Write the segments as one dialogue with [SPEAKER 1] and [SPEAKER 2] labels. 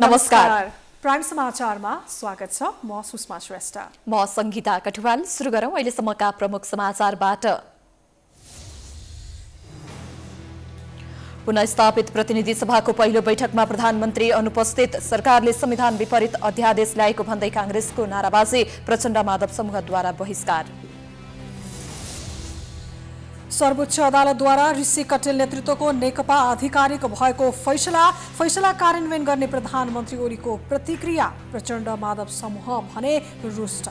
[SPEAKER 1] नमस्कार प्राइम समाचारमा स्वागत छ म सुषमा श्रेष्ठ
[SPEAKER 2] म संगीता कठुवाल सुरु गरौँ अहिलेसम्मका प्रमुख समाचारबाट पुनस्थापित प्रतिनिधि सभाको पहिलो बैठकमा प्रधानमन्त्री अनुपस्थित सरकारले संविधान विपरीत अध्यादेश ल्याएको भन्दै काङ्ग्रेसको नाराबाजी प्रचण्ड माधव समूहद्वारा
[SPEAKER 1] बहिष्कार सर्वोच्च अदालतद्वारा ऋषि कटेल नेतृत्वको नेकपा आधिकारिक भएको फैसला फैसला कार्यान्वयन गर्ने प्रधानमन्त्री ओलीको प्रतिक्रिया प्रचण्ड माधव समूह भने रुष्ट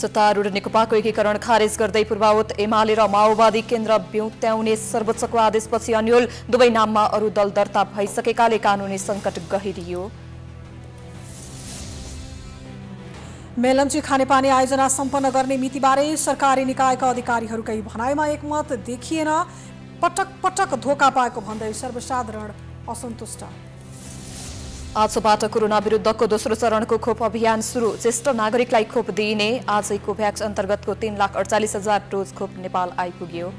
[SPEAKER 2] सत्तारूढ नेकपाको एकीकरण खारेज गर्दै पूर्वावत एमाले र माओवादी केन्द्र ब्युत्याउने सर्वोच्चको आदेशपछि अन्यल दुवै नाममा अरू दल दर्ता भइसकेकाले कानुनी सङ्कट
[SPEAKER 1] गहिरियो मेलम्ची खानेपानी आयोजना सम्पन्न गर्ने मितिबारे सरकारी निकायका अधिकारीहरूकै भनाइमा एकमत देखिएन पटक पटक धोका पाएको भन्दै सर्वसाधारण असन्तुष्ट
[SPEAKER 2] आजबाट कोरोना विरुद्धको दोस्रो चरणको खोप अभियान सुरु ज्येष्ठ नागरिकलाई खोप दिइने आजै कोभ्याक्स अन्तर्गतको तीन लाख अडचालिस हजार डोज खोप नेपाल आइपुग्यो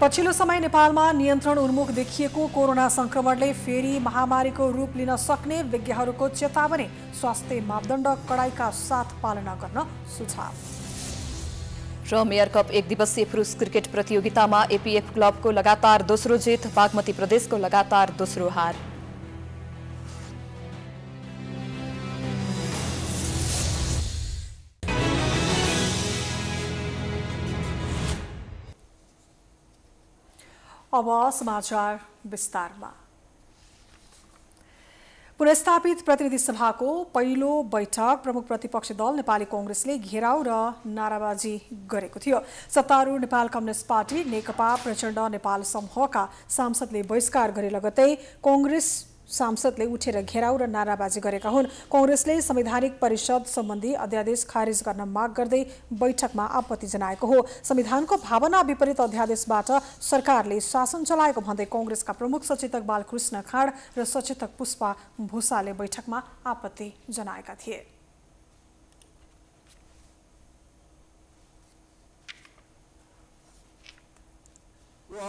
[SPEAKER 1] पछिल्लो समय नेपालमा नियन्त्रण उन्मुख देखिएको कोरोना संक्रमणले फेरि महामारीको रूप लिन सक्ने विज्ञहरूको चेतावनी स्वास्थ्य मापदण्ड कडाईका साथ पालना गर्न सुझाव
[SPEAKER 2] र मेयर कप एक दिवसीय पुरुष क्रिकेट प्रतियोगितामा एपिएफ क्लबको लगातार दोस्रो जित बागमती प्रदेशको लगातार दोस्रो हार
[SPEAKER 1] अब समाचार विस्तारमा पुनस्थापित प्रतिनिधि सभाको पहिलो बैठक प्रमुख प्रतिपक्षी दल नेपाली कङ्ग्रेसले घेराउ र नाराबाजी गरेको थियो सत्तारूढ नेपाल कम्युनिस्ट पार्टी नेकपा प्रचण्ड नेपाल समूहका सांसदले बहिष्कार गरे लगतै कङ्ग्रेस सांसदले उठेर घेराउ र नाराबाजी गरेका हुन् कङ्ग्रेसले संवैधानिक परिषद सम्बन्धी अध्यादेश खारेज गर्न माग गर्दै बैठकमा आपत्ति जनाएको हो संविधानको भावना विपरीत अध्यादेशबाट सरकारले शासन चलाएको भन्दै कङ्ग्रेसका प्रमुख सचेतक बालकृष्ण खाँड र सचेतक पुष्पा भूषाले बैठकमा आपत्ति जनाएका थिए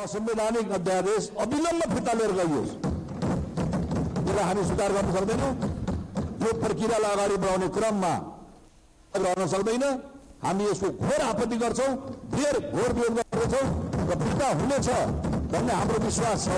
[SPEAKER 3] असंवैधानिक अध्यादेश अविलम्ब फिर्ता लिएर गइयोस् कुरा हामी सुधार गर्न सक्दैनौँ यो प्रक्रियालाई अगाडि बढाउने क्रममा रहन सक्दैन हामी यसको घोर आपत्ति गर्छौँ फेर घोर विरोध गर्दछौँ र फिर्ता हुनेछ भन्ने हाम्रो विश्वास छ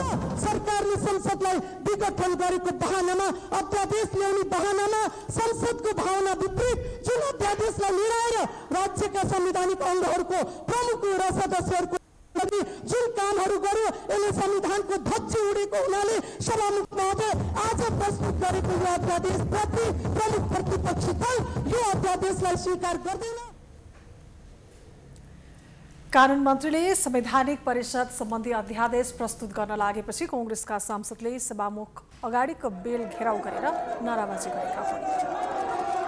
[SPEAKER 3] सरकारले संसदलाई विघटन गरेको बहानामा अध्यादेश ल्याउने बहानामा संसदको भावना विपरीत जुन अध्यादेशलाई लिएर राज्यका संवैधानिक अङ्गहरूको प्रमुख र सदस्यहरूको प्रति जुन कामहरू गर्यो यसले संविधानको धज्जी उडेको हुनाले सभामुखमा आज प्रस्तुत गरेको
[SPEAKER 1] यो प्रति प्रमुख प्रतिपक्षी दल यो अध्यादेशलाई स्वीकार गर्दैन कानुन मन्त्रीले संवैधानिक परिषद सम्बन्धी अध्यादेश प्रस्तुत गर्न लागेपछि कङ्ग्रेसका सांसदले सभामुख अगाडिको बेल घेराउ गरेर नाराबाजी गरेका हुन्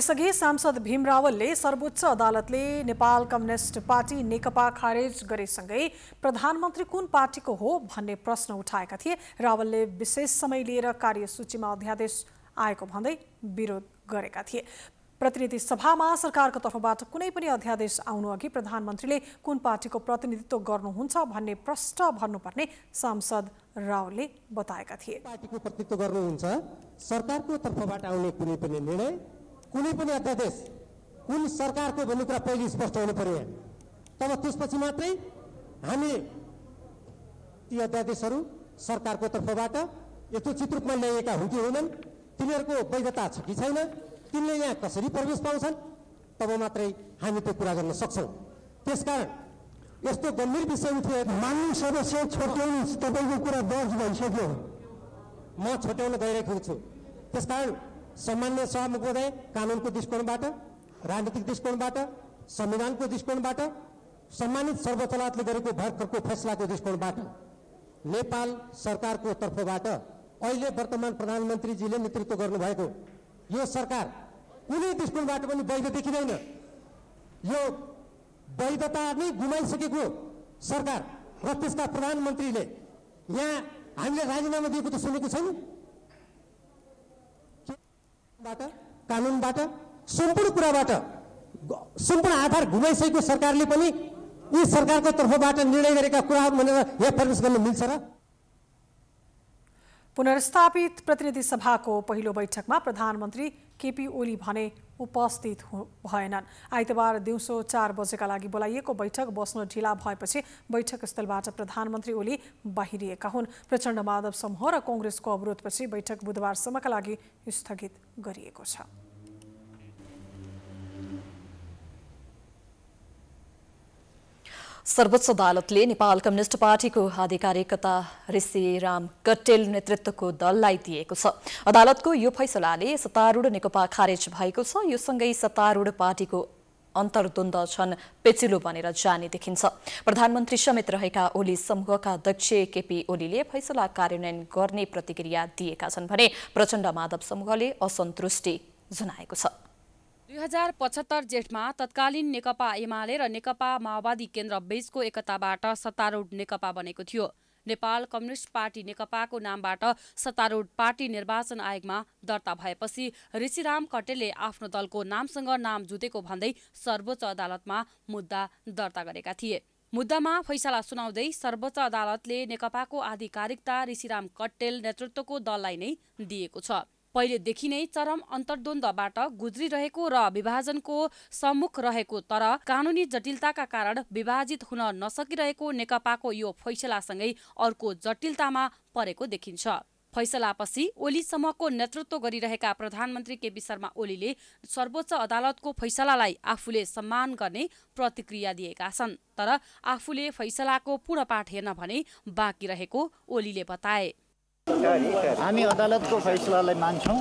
[SPEAKER 1] यसअघि सांसद भीम रावलले सर्वोच्च अदालतले नेपाल कम्युनिष्ट पार्टी नेकपा खारेज गरेसँगै प्रधानमन्त्री कुन पार्टीको हो भन्ने प्रश्न उठाएका थिए रावलले विशेष समय लिएर कार्यसूचीमा अध्यादेश आएको भन्दै विरोध गरेका थिए प्रतिनिधि सभामा सरकारको तर्फबाट कुनै पनि अध्यादेश आउनु अघि प्रधानमन्त्रीले कुन पार्टीको प्रतिनिधित्व गर्नुहुन्छ भन्ने प्रश्न भन्नुपर्ने सांसद रावलले बताएका थिए पार्टीको प्रतिनिधित्व
[SPEAKER 3] गर्नुहुन्छ सरकारको तर्फबाट आउने कुनै पनि निर्णय कुनै पनि अध्यादेश कुन सरकारको भन्ने कुरा पहिले स्पष्ट हुनु पर्यो तब त्यसपछि मात्रै हामी ती अध्यादेशहरू सरकारको तर्फबाट यस्तो चित रूपमा ल्याइएका हुन् कि होइनन् तिनीहरूको वैधता छ कि छैन तिनले यहाँ कसरी प्रवेश पाउँछन् तब मात्रै हामी त्यो कुरा गर्न सक्छौँ त्यसकारण यस्तो गम्भीर विषय उठ्यो मान्य सदस्य छोट्याउनु तपाईँको कुरा दर्ज भइसक्यो म छोट्याउन गइरहेको छु त्यसकारण सामान्य समुदाय कानुनको दृष्टिकोणबाट राजनीतिक दृष्टिकोणबाट संविधानको दृष्टिकोणबाट सम्मानित सर्वोच्च अदालतले गरेको भर्खरको फैसलाको दृष्टिकोणबाट नेपाल सरकारको तर्फबाट अहिले वर्तमान प्रधानमन्त्रीजीले नेतृत्व गर्नुभएको यो सरकार कुनै दृष्टिकोणबाट पनि वैध देखिँदैन यो वैधता नै गुमाइसकेको सरकार र त्यसका प्रधानमन्त्रीले यहाँ हामीले राजीनामा दिएको त सुनेको छैन बाट कानुनबाट सम्पूर्ण कुराबाट सम्पूर्ण आधार घुमाइसकेको सरकारले पनि यी सरकारको तर्फबाट निर्णय गरेका कुराहरू भनेर यहाँ प्रवेश गर्न मिल्छ र
[SPEAKER 1] पुनर्स्थापित प्रतिनिधि सभाको पहिलो बैठकमा प्रधानमन्त्री केपी ओली भने उपस्थित भएनन् आइतबार दिउँसो चार बजेका लागि बोलाइएको बैठक बस्न ढिला भएपछि बैठक स्थलबाट प्रधानमन्त्री ओली बाहिरिएका हुन् प्रचण्ड माधव समूह र कङ्ग्रेसको अवरोधपछि बैठक बुधबारसम्मका लागि स्थगित गरिएको छ
[SPEAKER 2] सर्वोच्च अदालतले नेपाल कम्युनिष्ट पार्टीको आधिकारिकता ऋषि राम कटेल नेतृत्वको दललाई दिएको छ अदालतको यो फैसलाले सत्तारूढ नेकपा खारेज भएको छ यो सँगै सत्तारूढ पार्टीको अन्तर्द्वन्द छन् पेचिलो बनेर जाने देखिन्छ प्रधानमन्त्री समेत रहेका ओली समूहका अध्यक्ष केपी ओलीले फैसला कार्यान्वयन गर्ने प्रतिक्रिया दिएका छन् भने प्रचण्ड माधव समूहले असन्तुष्टि जनाएको छ
[SPEAKER 4] दुई हजार पचहत्तर जेठमा तत्कालीन नेकपा एमाले र नेकपा माओवादी केन्द्र बेचको एकताबाट सत्तारूढ नेकपा बनेको थियो नेपाल कम्युनिस्ट पार्टी नेकपाको नामबाट सत्तारूढ पार्टी निर्वाचन आयोगमा दर्ता भएपछि ऋषिराम कटेलले आफ्नो दलको नामसँग नाम जुटेको भन्दै सर्वोच्च अदालतमा मुद्दा दर्ता गरेका थिए मुद्दामा फैसला सुनाउँदै सर्वोच्च अदालतले नेकपाको आधिकारिकता ऋषिराम कटेल नेतृत्वको दललाई नै दिएको छ पहिलेदेखि नै चरम अन्तर्द्वन्दबाट गुज्रिरहेको र विभाजनको सम्मुख रहेको तर कानुनी जटिलताका कारण विभाजित हुन नसकिरहेको नेकपाको यो फैसलासँगै अर्को जटिलतामा परेको देखिन्छ फैसलापछि ओलीसम्मको नेतृत्व गरिरहेका प्रधानमन्त्री केपी शर्मा ओलीले सर्वोच्च अदालतको फैसलालाई आफूले सम्मान गर्ने प्रतिक्रिया दिएका छन् तर आफूले फैसलाको पूर्ण पाठ हेर्न भने बाँकी रहेको ओलीले बताए हामी
[SPEAKER 5] अदालतको फैसलालाई मान्छौँ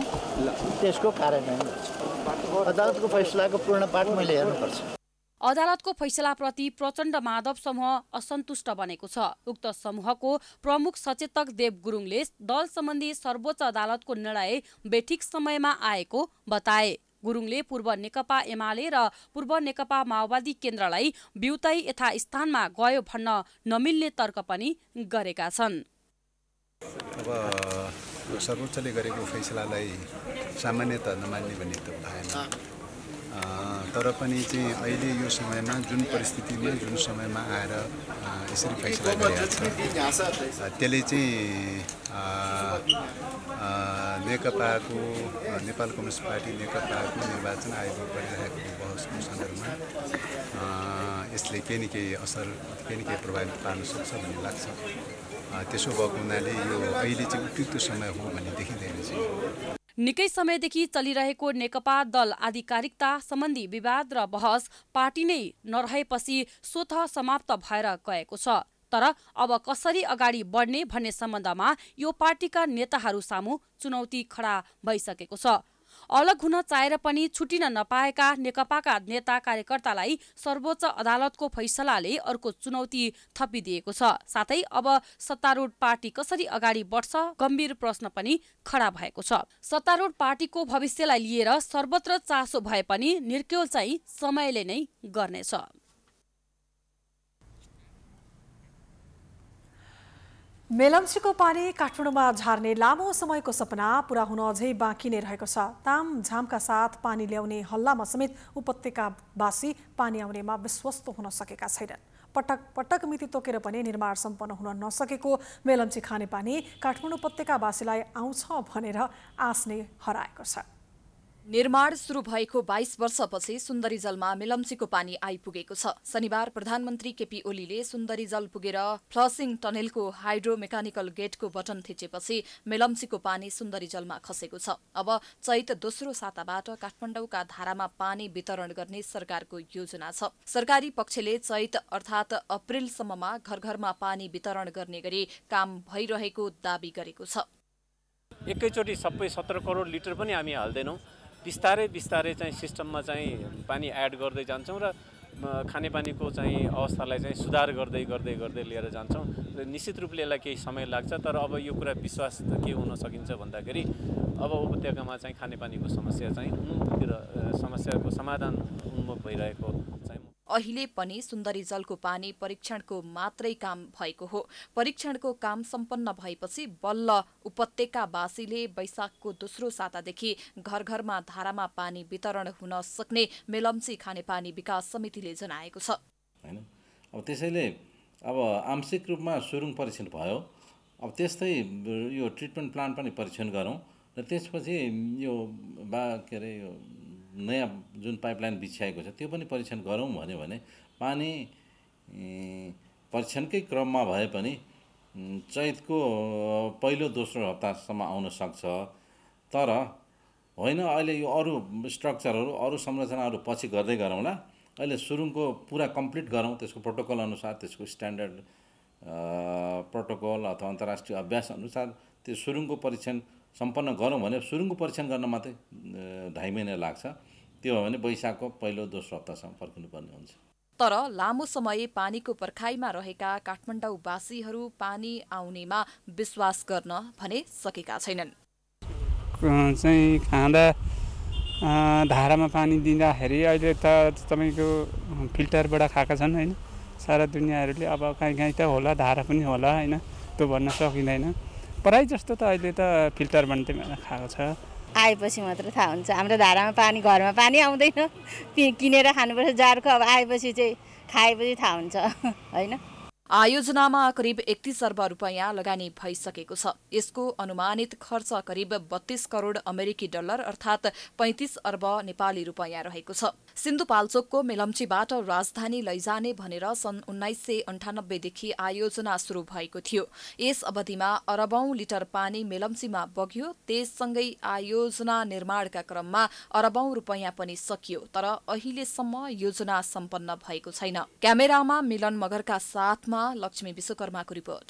[SPEAKER 5] त्यसको कार्यान्वयन अदालतको फैसलाको पूर्ण पाठ मैले हेर्नुपर्छ
[SPEAKER 4] अदालतको फैसलाप्रति प्रचण्ड माधव समूह असन्तुष्ट बनेको छ उक्त समूहको प्रमुख सचेतक देव गुरुङले दल सम्बन्धी सर्वोच्च अदालतको निर्णय बेठिक समयमा आएको बताए गुरुङले पूर्व नेकपा एमाले र पूर्व नेकपा माओवादी केन्द्रलाई ब्युतै यथास्थानमा गयो भन्न नमिल्ने तर्क पनि गरेका छन्
[SPEAKER 6] अब सर्वोच्चले गरेको फैसलालाई सामान्यत नमान्ने भन्ने त भएन तर पनि चाहिँ अहिले यो समयमा जुन परिस्थितिमा जुन समयमा आएर यसरी फैसला गरे छ
[SPEAKER 5] त्यसले
[SPEAKER 6] चाहिँ नेकपाको नेपाल कम्युनिस्ट पार्टी नेकपाको निर्वाचन आयोग गरिरहेको यसले केही न केही असर केही न केही प्रभावित पार्न सक्छ भन्ने लाग्छ त्यसो भएको हुनाले यो अहिले चाहिँ उपयुक्त समय हो भन्ने देखिँदैन चाहिँ
[SPEAKER 4] निकै समयदेखि चलिरहेको नेकपा दल आधिकारिकता सम्बन्धी विवाद र बहस पार्टी नै नरहेपछि स्वत समाप्त भएर गएको छ तर अब कसरी अगाडि बढ्ने भन्ने सम्बन्धमा यो पार्टीका नेताहरू सामु चुनौती खडा भइसकेको छ अलग हुन चाहेर पनि छुटिन नपाएका नेकपाका नेता कार्यकर्तालाई सर्वोच्च अदालतको फैसलाले अर्को चुनौती थपिदिएको छ साथै अब सत्तारूढ पार्टी कसरी अगाडि बढ्छ गम्भीर प्रश्न पनि खडा भएको छ सत्तारूढ पार्टीको भविष्यलाई लिएर सर्वत्र चासो भए पनि निर्क्योल चाहिँ समयले नै गर्नेछ
[SPEAKER 1] मेलम्चीको पानी काठमाडौँमा झार्ने लामो समयको सपना पूरा हुन अझै बाँकी नै रहेको छ ताम झामका साथ पानी ल्याउने हल्लामा समेत उपत्यकावासी पानी आउनेमा विश्वस्त हुन सकेका छैनन् पटक पटक मिति तोकेर पनि निर्माण सम्पन्न हुन नसकेको मेलम्ची खानेपानी काठमाडौँ उपत्यकावासीलाई आउँछ भनेर आश नै हराएको छ निर्माण सुरु भएको
[SPEAKER 2] बाइस वर्षपछि सुन्दरी जलमा मिलम्चीको पानी आइपुगेको छ शनिबार प्रधानमन्त्री केपी ओलीले सुन्दरी जल पुगेर फ्लसिङ टनेलको हाइड्रो मेकानिकल गेटको बटन थिचेपछि मिलम्चीको पानी सुन्दरी जलमा खसेको छ अब चैत दोस्रो साताबाट काठमाडौँका धारामा पानी वितरण गर्ने सरकारको योजना छ सरकारी पक्षले चैत अर्थात् अप्रेलसम्ममा घर घरमा पानी वितरण गर्ने गरी काम भइरहेको दावी गरेको छ
[SPEAKER 6] एकैचोटि सबै सत्र करोड लिटर पनि हामी हाल्दैनौँ बिस्तारै बिस्तारै चाहिँ सिस्टममा चाहिँ पानी एड गर्दै जान्छौँ र खानेपानीको चाहिँ अवस्थालाई चाहिँ सुधार गर्दै गर्दै गर्दै लिएर जान्छौँ र निश्चित रूपले यसलाई केही समय लाग्छ तर अब यो कुरा विश्वास त के हुन सकिन्छ भन्दाखेरि अब उपत्यकामा चाहिँ खानेपानीको समस्या चाहिँ उन्मुखतिर समस्याको समाधान उन्मुख भइरहेको
[SPEAKER 2] अहिले पनि सुन्दरी जलको पानी परीक्षणको मात्रै काम भएको हो परीक्षणको काम सम्पन्न भएपछि बल्ल उपत्यकावासीले वैशाखको दोस्रो सातादेखि घर घरमा धारामा पानी वितरण हुन सक्ने मेलम्ची खानेपानी विकास समितिले जनाएको छ
[SPEAKER 6] होइन अब त्यसैले अब आंशिक रूपमा सुरुङ परीक्षण भयो अब त्यस्तै यो ट्रिटमेन्ट प्लान्ट पनि परीक्षण गरौँ र त्यसपछि यो बा के अरे यो नयाँ जुन पाइपलाइन बिछ्याएको छ त्यो पनि परीक्षण गरौँ भन्यो भने पानी परीक्षणकै क्रममा भए पनि चैतको पहिलो दोस्रो हप्तासम्म आउन सक्छ तर होइन अहिले यो अरू स्ट्रक्चरहरू अरू संरचनाहरू पछि गर्दै गरौँला अहिले सुरुङको पुरा कम्प्लिट गरौँ त्यसको प्रोटोकल अनुसार त्यसको स्ट्यान्डर्ड प्रोटोकल अथवा अन्तर्राष्ट्रिय अभ्यास अनुसार त्यो सुरुङको परीक्षण सम्पन्न गरौँ भने सुरुङको परीक्षण गर्न मात्रै ढाई महिना लाग्छ त्यो हो भने वैशाखको पहिलो दोस्रो हप्तासम्म फर्किनुपर्ने हुन्छ
[SPEAKER 2] तर लामो समय पानीको पर्खाइमा रहेका काठमाडौँवासीहरू पानी आउनेमा विश्वास गर्न भने सकेका छैनन्
[SPEAKER 6] चाहिँ खाँदा धारामा पानी दिँदाखेरि अहिले त तपाईँको फिल्टरबाट खाएका छन् होइन सारा दुनियाँहरूले अब कहीँ कहीँ त होला धारा पनि होला होइन त्यो भन्न सकिँदैन प्राय जस्तो त अहिले त फिल्टर भन्ने खाएको छ
[SPEAKER 4] आएपछि मात्र थाहा हुन्छ हाम्रो धारामा पानी घरमा पानी आउँदैन किनेर खानुपर्छ जारको अब आएपछि चाहिँ खाएपछि थाहा हुन्छ होइन
[SPEAKER 2] आयोजनामा करिब एकतिस अर्ब रुपियाँ लगानी भइसकेको छ यसको अनुमानित खर्च करिब बत्तीस करोड अमेरिकी डलर अर्थात् पैंतिस अर्ब नेपाली रुपियाँ रहेको छ सिन्धुपाल्चोकको मेलम्चीबाट राजधानी लैजाने भनेर सन् उन्नाइस सय अन्ठानब्बेदेखि आयोजना शुरू भएको थियो यस अवधिमा अरबौं लिटर पानी मेलम्चीमा बग्यो त्यससँगै आयोजना निर्माणका क्रममा अरबौं रुपियाँ पनि सकियो तर अहिलेसम्म योजना सम्पन्न भएको छैन क्यामेरामा मिलन मगरका साथमा खबरमा लक्ष्मी विश्वकर्माको रिपोर्ट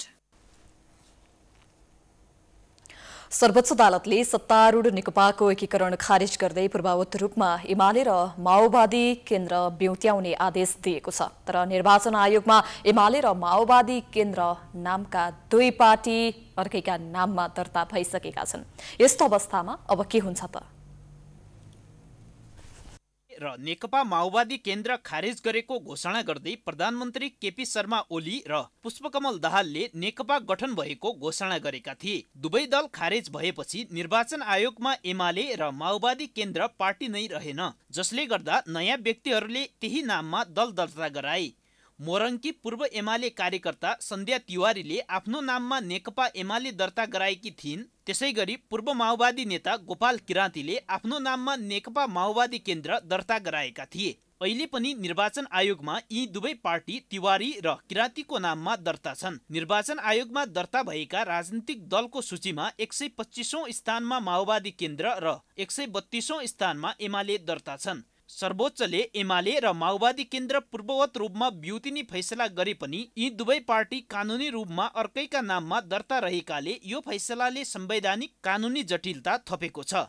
[SPEAKER 2] सर्वोच्च अदालतले सत्तारूढ नेकपाको एकीकरण खारेज गर्दै पूर्वावत रूपमा एमाले र माओवादी केन्द्र बेउत्याउने आदेश दिएको छ तर निर्वाचन आयोगमा एमाले र माओवादी केन्द्र नामका दुई पार्टी अर्कैका नाममा दर्ता भइसकेका छन् यस्तो अवस्थामा अब के हुन्छ त
[SPEAKER 5] र नेकपा माओवादी केन्द्र खारेज गरेको घोषणा गर्दै प्रधानमन्त्री केपी शर्मा ओली र पुष्पकमल दाहालले नेकपा गठन भएको घोषणा गरेका थिए दुवै दल खारेज भएपछि निर्वाचन आयोगमा एमाले र माओवादी केन्द्र पार्टी नै रहेन जसले गर्दा नयाँ व्यक्तिहरूले त्यही नाममा दल दर्ता गराए मोरङकी पूर्व एमाले कार्यकर्ता सन्ध्या तिवारीले आफ्नो नाममा नेकपा एमाले दर्ता गराएकी थिइन् त्यसै गरी पूर्व माओवादी नेता गोपाल किराँतीले आफ्नो नाममा नेकपा माओवादी केन्द्र दर्ता गराएका थिए अहिले पनि निर्वाचन आयोगमा यी दुवै पार्टी तिवारी र किराँतीको नाममा दर्ता छन् निर्वाचन आयोगमा दर्ता भएका राजनीतिक दलको सूचीमा एक सय पच्चिसौँ स्थानमा माओवादी केन्द्र र एक सय बत्तिसौँ स्थानमा एमाले दर्ता छन् सर्वोच्चले एमाले र माओवादी केन्द्र पूर्ववत रूपमा ब्युतिनी फैसला गरे पनि यी दुवै पार्टी कानुनी रूपमा अर्कैका नाममा दर्ता रहेकाले यो फैसलाले संवैधानिक कानुनी जटिलता थपेको छ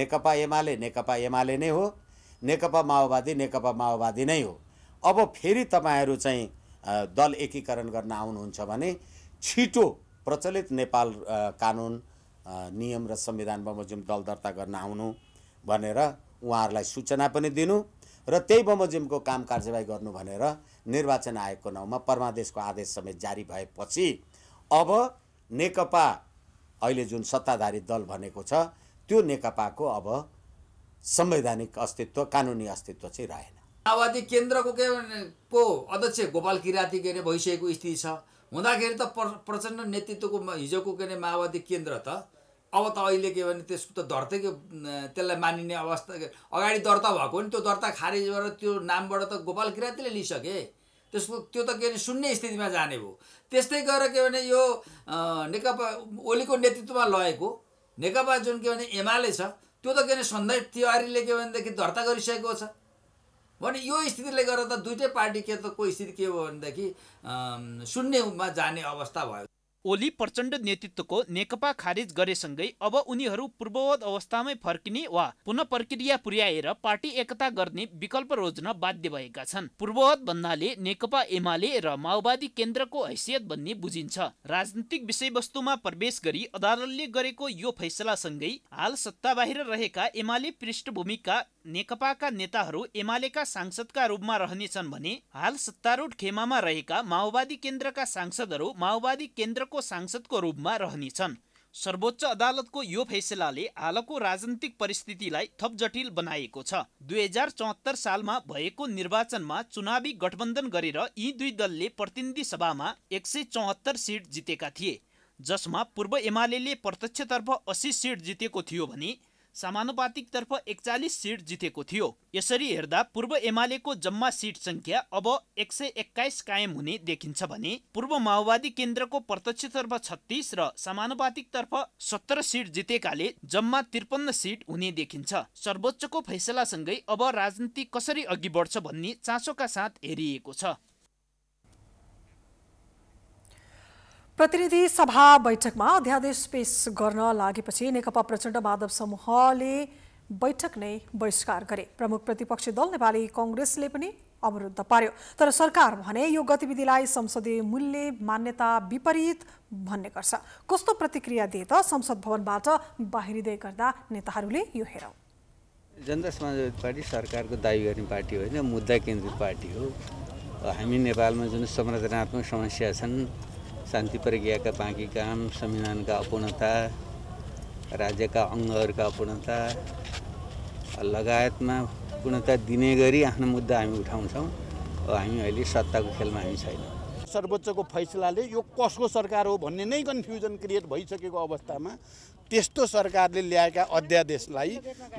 [SPEAKER 6] नेकपा एमाले नेकपा एमाले नै हो नेकपा माओवादी नेकपा माओवादी नै हो अब फेरि तपाईँहरू चाहिँ दल एकीकरण गर्न आउनुहुन्छ भने छिटो प्रचलित नेपाल कानुन नियम र संविधान बमोजिम दल दर्ता गर्न आउनु भनेर उहाँहरूलाई सूचना पनि दिनु र त्यही बमोजिमको काम कार्यवाही गर्नु भनेर निर्वाचन आयोगको नाउँमा परमादेशको आदेश समेत जारी भएपछि अब नेकपा अहिले जुन सत्ताधारी दल भनेको छ त्यो नेकपाको अब संवैधानिक अस्तित्व कानुनी अस्तित्व चाहिँ रहेन
[SPEAKER 5] माओवादी केन्द्रको के को अध्यक्ष गोपाल किराती के अरे भइसकेको स्थिति छ हुँदाखेरि त प्र प्रचण्ड नेतृत्वको हिजोको के अरे माओवादी केन्द्र त अब त अहिले के भने त्यसको त दर्तैको त्यसलाई मानिने अवस्था अगाडि दर्ता भएको नि त्यो दर्ता खारेज गरेर त्यो नामबाट त गोपाल किराँतीले लिइसके त्यसको त्यो त के भने शून्य स्थितिमा जाने भयो त्यस्तै गरेर के भने यो नेकपा ओलीको नेतृत्वमा लगेको नेकपा जुन के भने एमाले छ त्यो त के भने सन्देश तिवारीले के भनेदेखि दर्ता गरिसकेको छ भने यो स्थितिले गर्दा त दुइटै पार्टी के त को स्थिति के हो भनेदेखि शून्यमा जाने अवस्था भयो ओली प्रचण्ड नेतृत्वको नेकपा खारेज गरेसँगै अब उनीहरू पूर्ववत अवस्थामै फर्किने वा पुनः प्रक्रिया पुर्याएर पार्टी एकता गर्ने विकल्प रोज्न बाध्य भएका छन् पूर्ववत भन्नाले नेकपा एमाले र माओवादी केन्द्रको हैसियत भन्ने बुझिन्छ राजनीतिक विषयवस्तुमा प्रवेश गरी अदालतले गरेको यो फैसलासँगै हाल सत्ता बाहिर रहेका एमाले पृष्ठभूमिका नेकपाका नेताहरू एमालेका सांसदका रूपमा रहनेछन् भने हाल सत्तारूढ खेमामा रहेका माओवादी केन्द्रका सांसदहरू माओवादी केन्द्रको सांसदको रूपमा रहनेछन् सर्वोच्च अदालतको यो फैसलाले हालको राजनीतिक परिस्थितिलाई थप जटिल बनाएको छ दुई हजार चौहत्तर सालमा भएको निर्वाचनमा चुनावी गठबन्धन गरेर यी दुई दलले प्रतिनिधि सभामा एक सय चौहत्तर सिट जितेका थिए जसमा पूर्व एमाले प्रत्यक्षतर्फ अस्सी सिट जितेको थियो भने समानुपातिकतर्फ एकचालिस सिट जितेको थियो यसरी हेर्दा पूर्व एमालेको जम्मा सिट संख्या अब एक सय एक्काइस कायम हुने देखिन्छ भने पूर्व माओवादी केन्द्रको प्रत्यक्षतर्फ छत्तिस र समानुपातिकतर्फ सत्र सिट जितेकाले जम्मा त्रिपन्न सिट हुने देखिन्छ सर्वोच्चको फैसलासँगै अब राजनीति कसरी अघि बढ्छ भन्ने चासोका साथ हेरिएको छ
[SPEAKER 1] प्रतिनिधि सभा बैठकमा अध्यादेश पेश गर्न लागेपछि नेकपा प्रचण्ड माधव समूहले बैठक नै बहिष्कार गरे प्रमुख प्रतिपक्षी दल नेपाली कङ्ग्रेसले पनि अवरुद्ध पार्यो तर सरकार भने यो गतिविधिलाई संसदीय मूल्य मान्यता विपरीत भन्ने गर्छ कस्तो प्रतिक्रिया दिए त संसद भवनबाट बाहिरिँदै गर्दा नेताहरूले यो हेरौँ
[SPEAKER 6] जनता समाजवादी पार्टी सरकारको दावी गर्ने पार्टी होइन मुद्दा केन्द्रित पार्टी हो हामी नेपालमा जुन संरचनात्मक समस्या छन् शान्ति प्रक्रियाका बाँकी काम संविधानका अपूर्णता राज्यका अङ्गहरूका अपूर्णता लगायतमा पूर्णता दिने गरी आफ्नो मुद्दा हामी उठाउँछौँ हामी अहिले सत्ताको खेलमा हामी छैनौँ सर्वोच्चको फैसलाले यो कसको सरकार हो भन्ने नै कन्फ्युजन क्रिएट भइसकेको अवस्थामा त्यस्तो सरकारले ल्याएका अध्यादेशलाई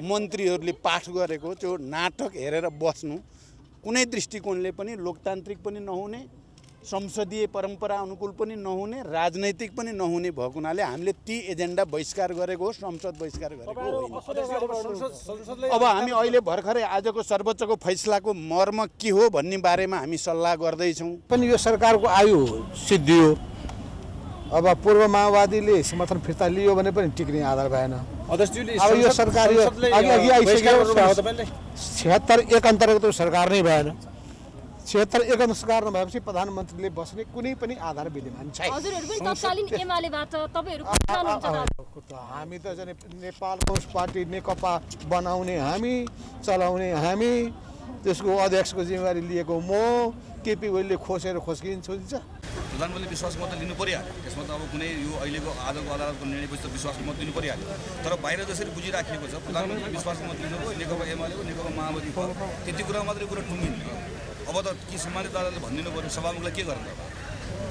[SPEAKER 6] मन्त्रीहरूले पाठ गरेको त्यो नाटक हेरेर बस्नु कुनै दृष्टिकोणले पनि लोकतान्त्रिक पनि नहुने संसदीय परम्परा अनुकूल पनि नहुने राजनैतिक पनि नहुने भएको हुनाले हामीले ती एजेन्डा बहिष्कार गरेको हो संसद बहिष्कार गरेको होइन अब हामी अहिले भर्खरै आजको सर्वोच्चको फैसलाको मर्म के हो भन्ने बारेमा हामी सल्लाह गर्दैछौँ पनि यो सरकारको आयु सिद्धियो अब पूर्व माओवादीले समर्थन फिर्ता लियो भने पनि टिक्ने आधार भएन
[SPEAKER 7] अब यो सरकार
[SPEAKER 6] छिहत्तर एक अन्तर्गत सरकार नै भएन क्षेत्र एकानुसार नभएपछि प्रधानमन्त्रीले बस्ने कुनै पनि आधार विद्यमान छैन हामी त झन् नेपाल कम्युनिस्ट पार्टी नेकपा बनाउने हामी चलाउने हामी त्यसको अध्यक्षको जिम्मेवारी लिएको म केपी ओलीले खोसेर खोस्किन्छ प्रधानमन्त्री विश्वास मत लिनु परिहाल्यो त्यसमा त अब कुनै यो अहिलेको आजको अदालतको निर्णयपछि त विश्वास मत लिनु परिहाल्यो तर बाहिर जसरी बुझिराखिएको छ प्रधानमन्त्रीले विश्वास मत लिनुभयो नेकपा एमाले नेकपा माओवादीको त्यति कुरा मात्रै कुरा टुङ्गिन्छ अब त कि सम्मानित दादाले भनिदिनु पऱ्यो सभामुखलाई के गर्ने त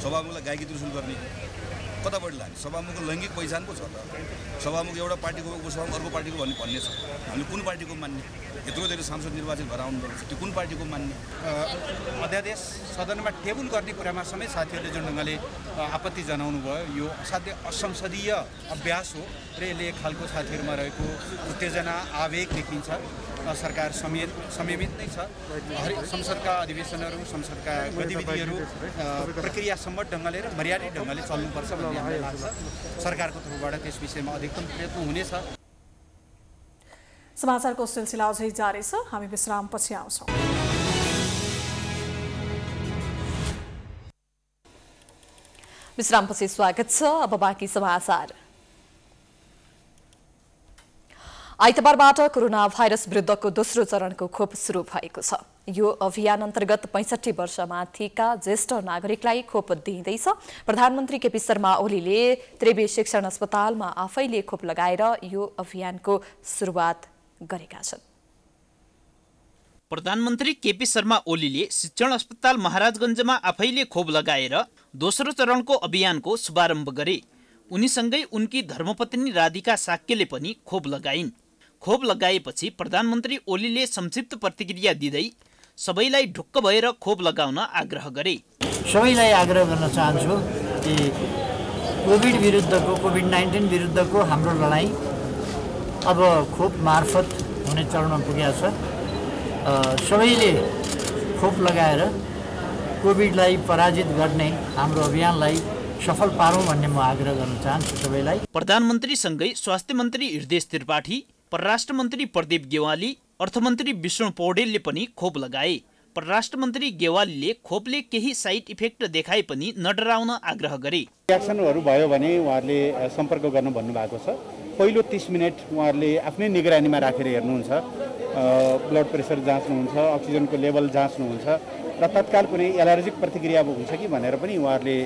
[SPEAKER 6] सभामुखलाई गायकी तुसुल गर्ने कताबाट लाने सभामुखको लैङ्गिक पहिचान पो छ त सभामुख एउटा पार्टीको उपसभामुख अर्को पार्टीको भन्ने भन्ने छ हामीले कुन पार्टीको मान्ने यत्रो धेरै सांसद निर्वाचित भएर पर्छ त्यो कुन पार्टीको मान्ने अध्यादेश सदनमा टेबल गर्ने कुरामा समेत साथीहरूले जुन ढङ्गले आपत्ति जनाउनु भयो यो असाध्य असंसदीय अभ्यास हो र यसले एक खालको साथीहरूमा रहेको उत्तेजना आवेग देखिन्छ सरकार समेत समयमित नै छ हरेक संसदका अधिवेशनहरू संसदका गतिविधिहरू प्रक्रियासम्म ढङ्गले र मर्यादित ढङ्गले चल्नुपर्छ भन्ने हामीलाई लाग्छ सरकारको तर्फबाट त्यस विषयमा अधिकतम प्रयत्न हुनेछ
[SPEAKER 1] समाचारको सिलसिला अझै जारी छ हामी विश्राम पछि आउँछौँ
[SPEAKER 2] विश्रामपछि स्वागत छ अब बाँकी समाचार आइतबारबाट कोरोना भाइरस विरुद्धको दोस्रो चरणको खोप सुरु भएको छ यो अभियान अन्तर्गत पैँसठी वर्षमाथिका ज्येष्ठ नागरिकलाई खोप दिइँदैछ प्रधानमन्त्री केपी शर्मा ओलीले त्रिवे शिक्षण अस्पतालमा आफैले खोप लगाएर यो अभियानको सुरुवात गरेका छन्
[SPEAKER 5] प्रधानमन्त्री केपी शर्मा ओलीले शिक्षण अस्पताल महाराजगञ्जमा आफैले खोप लगाएर दोस्रो चरणको अभियानको शुभारम्भ गरे उनीसँगै उनकी धर्मपत्नी राधिका साक्यले पनि खोप लगाइन् खोप लगाएपछि प्रधानमन्त्री ओलीले संक्षिप्त प्रतिक्रिया दिँदै सबैलाई ढुक्क भएर खोप लगाउन आग्रह गरे सबैलाई आग्रह
[SPEAKER 3] गर्न चाहन्छु कि कोभिड विरुद्धको कोभिड नाइन्टिन विरुद्धको हाम्रो लडाइँ अब खोप मार्फत हुने चरणमा पुगेको
[SPEAKER 5] छ सबैले खोप लगाएर कोभिडलाई पराजित गर्ने हाम्रो अभियानलाई सफल पारौँ भन्ने म आग्रह गर्न चाहन्छु सबैलाई प्रधानमन्त्रीसँगै स्वास्थ्य मन्त्री हृदय त्रिपाठी परराष्ट्र मन्त्री प्रदीप गेवाली अर्थमन्त्री विष्णु पौडेलले पनि खोप लगाए परराष्ट्र मन्त्री गेवालीले खोपले केही साइड इफेक्ट देखाए पनि नडराउन आग्रह गरे
[SPEAKER 6] रियाक्सनहरू भयो भने उहाँहरूले सम्पर्क गर्नु भन्नुभएको छ पहिलो तिस मिनट उहाँहरूले आफ्नै निगरानीमा राखेर हेर्नुहुन्छ ब्लड प्रेसर जाँच्नुहुन्छ अक्सिजनको लेभल जाँच्नुहुन्छ र तत्काल कुनै एलर्जिक प्रतिक्रिया अब हुन्छ कि भनेर पनि उहाँहरूले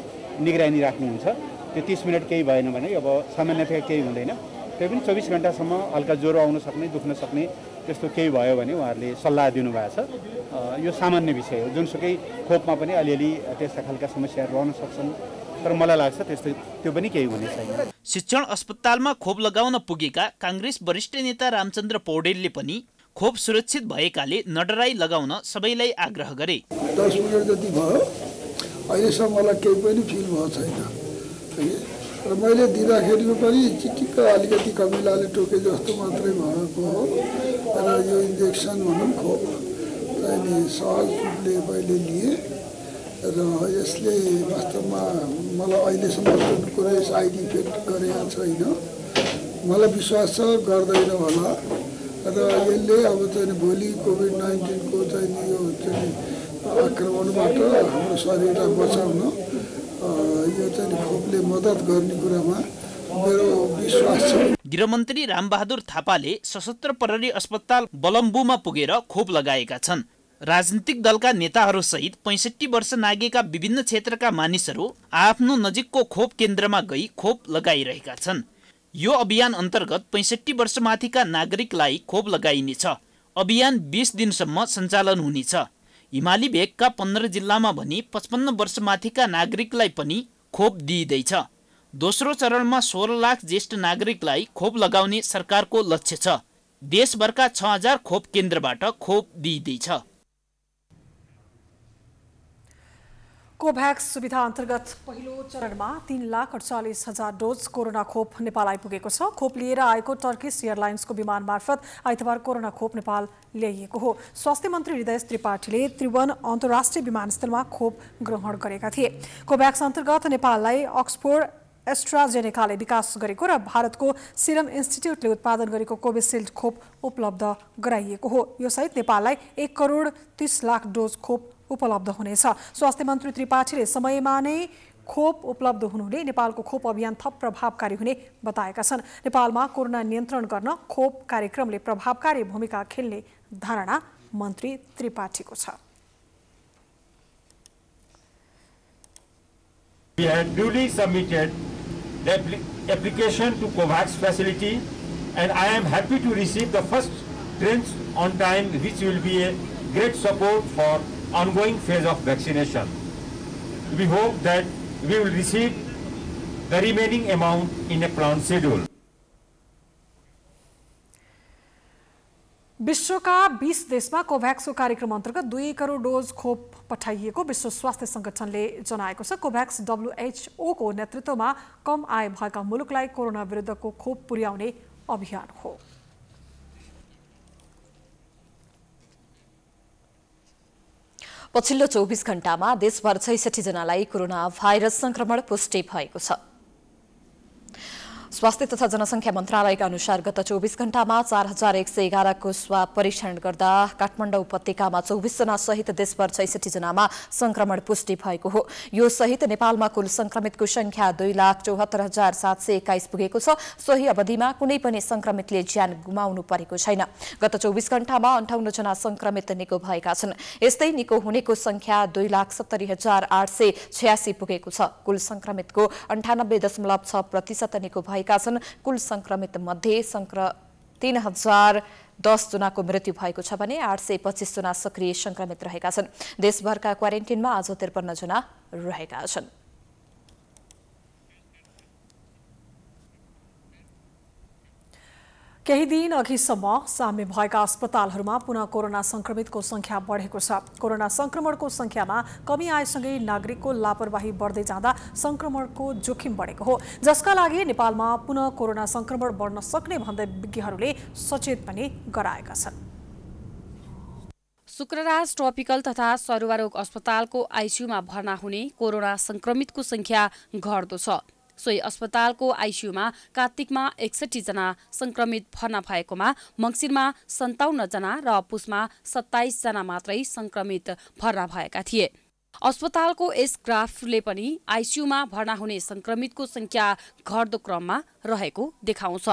[SPEAKER 6] निगरानी राख्नुहुन्छ त्यो तिस मिनट केही भएन भने अब सामान्यतया केही हुँदैन त्यही पनि चौबिस घन्टासम्म हल्का ज्वरो आउन सक्ने दुख्न सक्ने त्यस्तो केही भयो भने उहाँहरूले सल्लाह दिनुभएको छ यो सामान्य विषय हो जुनसुकै खोपमा पनि अलिअलि त्यस्ता खालका समस्याहरू रहन सक्छन् तर मलाई लाग्छ त्यस्तो त्यो पनि केही हुने छैन
[SPEAKER 5] शिक्षण अस्पतालमा खोप लगाउन पुगेका काङ्ग्रेस वरिष्ठ नेता रामचन्द्र पौडेलले पनि खोप सुरक्षित भएकाले नडराई लगाउन सबैलाई आग्रह गरे
[SPEAKER 6] दस मिनट जति भयो अहिलेसम्म मलाई केही पनि फिल भएको छैन र मैले दिँदाखेरि पनि चिटिक्क अलिकति कमिलाले टोके जस्तो मात्रै भएको हो र यो इन्जेक्सन भनौँ खोप अनि सहज रूपले मैले लिएँ र यसले वास्तवमा मलाई अहिलेसम्म कुनै साइड इफेक्ट गरेको छैन मलाई विश्वास छ गर्दैन होला र यसले अब चाहिँ भोलि कोभिड नाइन्टिनको चाहिँ यो चाहिँ आक्रमणबाट हाम्रो शरीरलाई बचाउन यो चाहिँ मद्दत गर्ने कुरामा
[SPEAKER 5] गृहमन्त्री रामबहादुर थापाले सशस्त्र प्रहरी अस्पताल बलम्बुमा पुगेर खोप लगाएका छन् राजनीतिक दलका नेताहरूसहित पैँसठी वर्ष नागेका विभिन्न क्षेत्रका मानिसहरू आफ्नो नजिकको खोप केन्द्रमा गई खोप लगाइरहेका छन् यो अभियान अन्तर्गत पैँसठी वर्षमाथिका नागरिकलाई खोप लगाइनेछ अभियान बिस दिनसम्म सञ्चालन हुनेछ हिमाली भेगका पन्ध्र जिल्लामा भनी पचपन्न वर्षमाथिका नागरिकलाई पनि खोप दिइँदैछ दोस्रो चरणमा सोह्र लाख ज्येष्ठ नागरिकलाई खोप लगाउने सरकारको लक्ष्य छ देशभरका छ हजार खोप केन्द्रबाट खोप दिइँदैछ
[SPEAKER 1] कोभ्याक्स सुविधा अन्तर्गत पहिलो चरणमा तिन लाख अडचालिस हजार डोज कोरोना खोप नेपाल आइपुगेको छ खोप लिएर आएको टर्किस एयरलाइन्सको विमान मार्फत आइतबार कोरोना खोप नेपाल ल्याइएको हो स्वास्थ्य मन्त्री हृदय त्रिपाठीले त्रिभुवन अन्तर्राष्ट्रिय विमानस्थलमा खोप ग्रहण गरेका थिए कोभ्याक्स अन्तर्गत नेपाललाई अक्सफोर्ड एस्ट्राजेनेकाले विकास गरेको र भारतको सिरम इन्स्टिच्युटले उत्पादन गरेको कोभिसिल्ड खोप उपलब्ध गराइएको हो यो सहित नेपाललाई एक करोड तिस लाख डोज खोप उपलब्ध होने स्वास्थ्य मंत्री त्रिपाठी समय में नई खोप उपलब्ध हुनुहुने नेपालको खोप अभियान थप प्रभावकारी हुने बताएका छन् नेपालमा कोरोना नियन्त्रण गर्न खोप कार्यक्रमले प्रभावकारी भूमिका खेल्ने धारणा मन्त्री त्रिपाठीको छ
[SPEAKER 3] We had duly submitted the application to COVAX facility and I am happy to receive the first trench on time which will be a great support for ongoing phase of vaccination. We hope that we will receive the remaining amount in a planned schedule.
[SPEAKER 1] विश्वका 20 देशमा कोभ्याक्सको कार्यक्रम अन्तर्गत दुई crore dose खोप पठाइएको विश्व स्वास्थ्य सङ्गठनले जनाएको छ कोभ्याक्स डब्लुएचओको नेतृत्वमा कम आय भएका मुलुकलाई कोरोना विरुद्धको खोप पुर्याउने अभियान हो
[SPEAKER 2] पछिल्लो चौबिस घण्टामा देशभर छैसठी जनालाई कोरोना भाइरस संक्रमण पुष्टि भएको छ स्वास्थ्य तथा जनसङ्ख्या मन्त्रालयका अनुसार गत चौबिस घण्टामा चार हजार एक सय एघारको स्वाब परीक्षण गर्दा काठमाडौँ उपत्यकामा चौबिसजना सहित देशभर छैसठी जनामा संक्रमण पुष्टि भएको हो यो सहित नेपालमा कुल संक्रमितको संख्या दुई लाख चौहत्तर हजार सात सय एक्काइस पुगेको छ सोही अवधिमा कुनै पनि संक्रमितले ज्यान गुमाउनु परेको छैन गत चौबिस घण्टामा जना संक्रमित निको भएका छन् यस्तै निको हुनेको संख्या दुई लाख सत्तरी हजार आठ सय छयासी पुगेको छ कुल संक्रमितको अन्ठानब्बे दशमलव छ प्रतिशत निको भए भएका छन् कुल संक्रमित मध्ये संक्र तीन हजार दसजनाको मृत्यु भएको छ भने आठ सय पच्चिसजना सक्रिय संक्रमित रहेका छन् देशभरका क्वारेन्टिनमा आज जना रहेका छन्
[SPEAKER 1] केही दिन अघिसम्म साम्य भएका अस्पतालहरूमा पुनः कोरोना संक्रमितको संख्या बढेको छ कोरोना संक्रमणको संख्यामा कमी आएसँगै नागरिकको लापरवाही बढ्दै जाँदा संक्रमणको जोखिम बढेको हो जसका लागि नेपालमा पुनः कोरोना संक्रमण बढ्न सक्ने भन्दै विज्ञहरूले सचेत पनि गराएका छन्
[SPEAKER 4] शुक्रराज ट्रपिकल तथा सरुवा अस्पतालको आइसियुमा भर्ना हुने कोरोना संक्रमितको संख्या घट्दो छ सोही अस्पतालको आइसियूमा कार्तिकमा जना संक्रमित भर्ना भएकोमा मङ्सिरमा सन्ताउन्नजना र पुसमा सत्ताइसजना मात्रै संक्रमित भर्ना भएका थिए अस्पतालको यस ग्राफले पनि आइसियूमा भर्ना हुने संक्रमितको संख्या घट्दो क्रममा रहेको देखाउँछ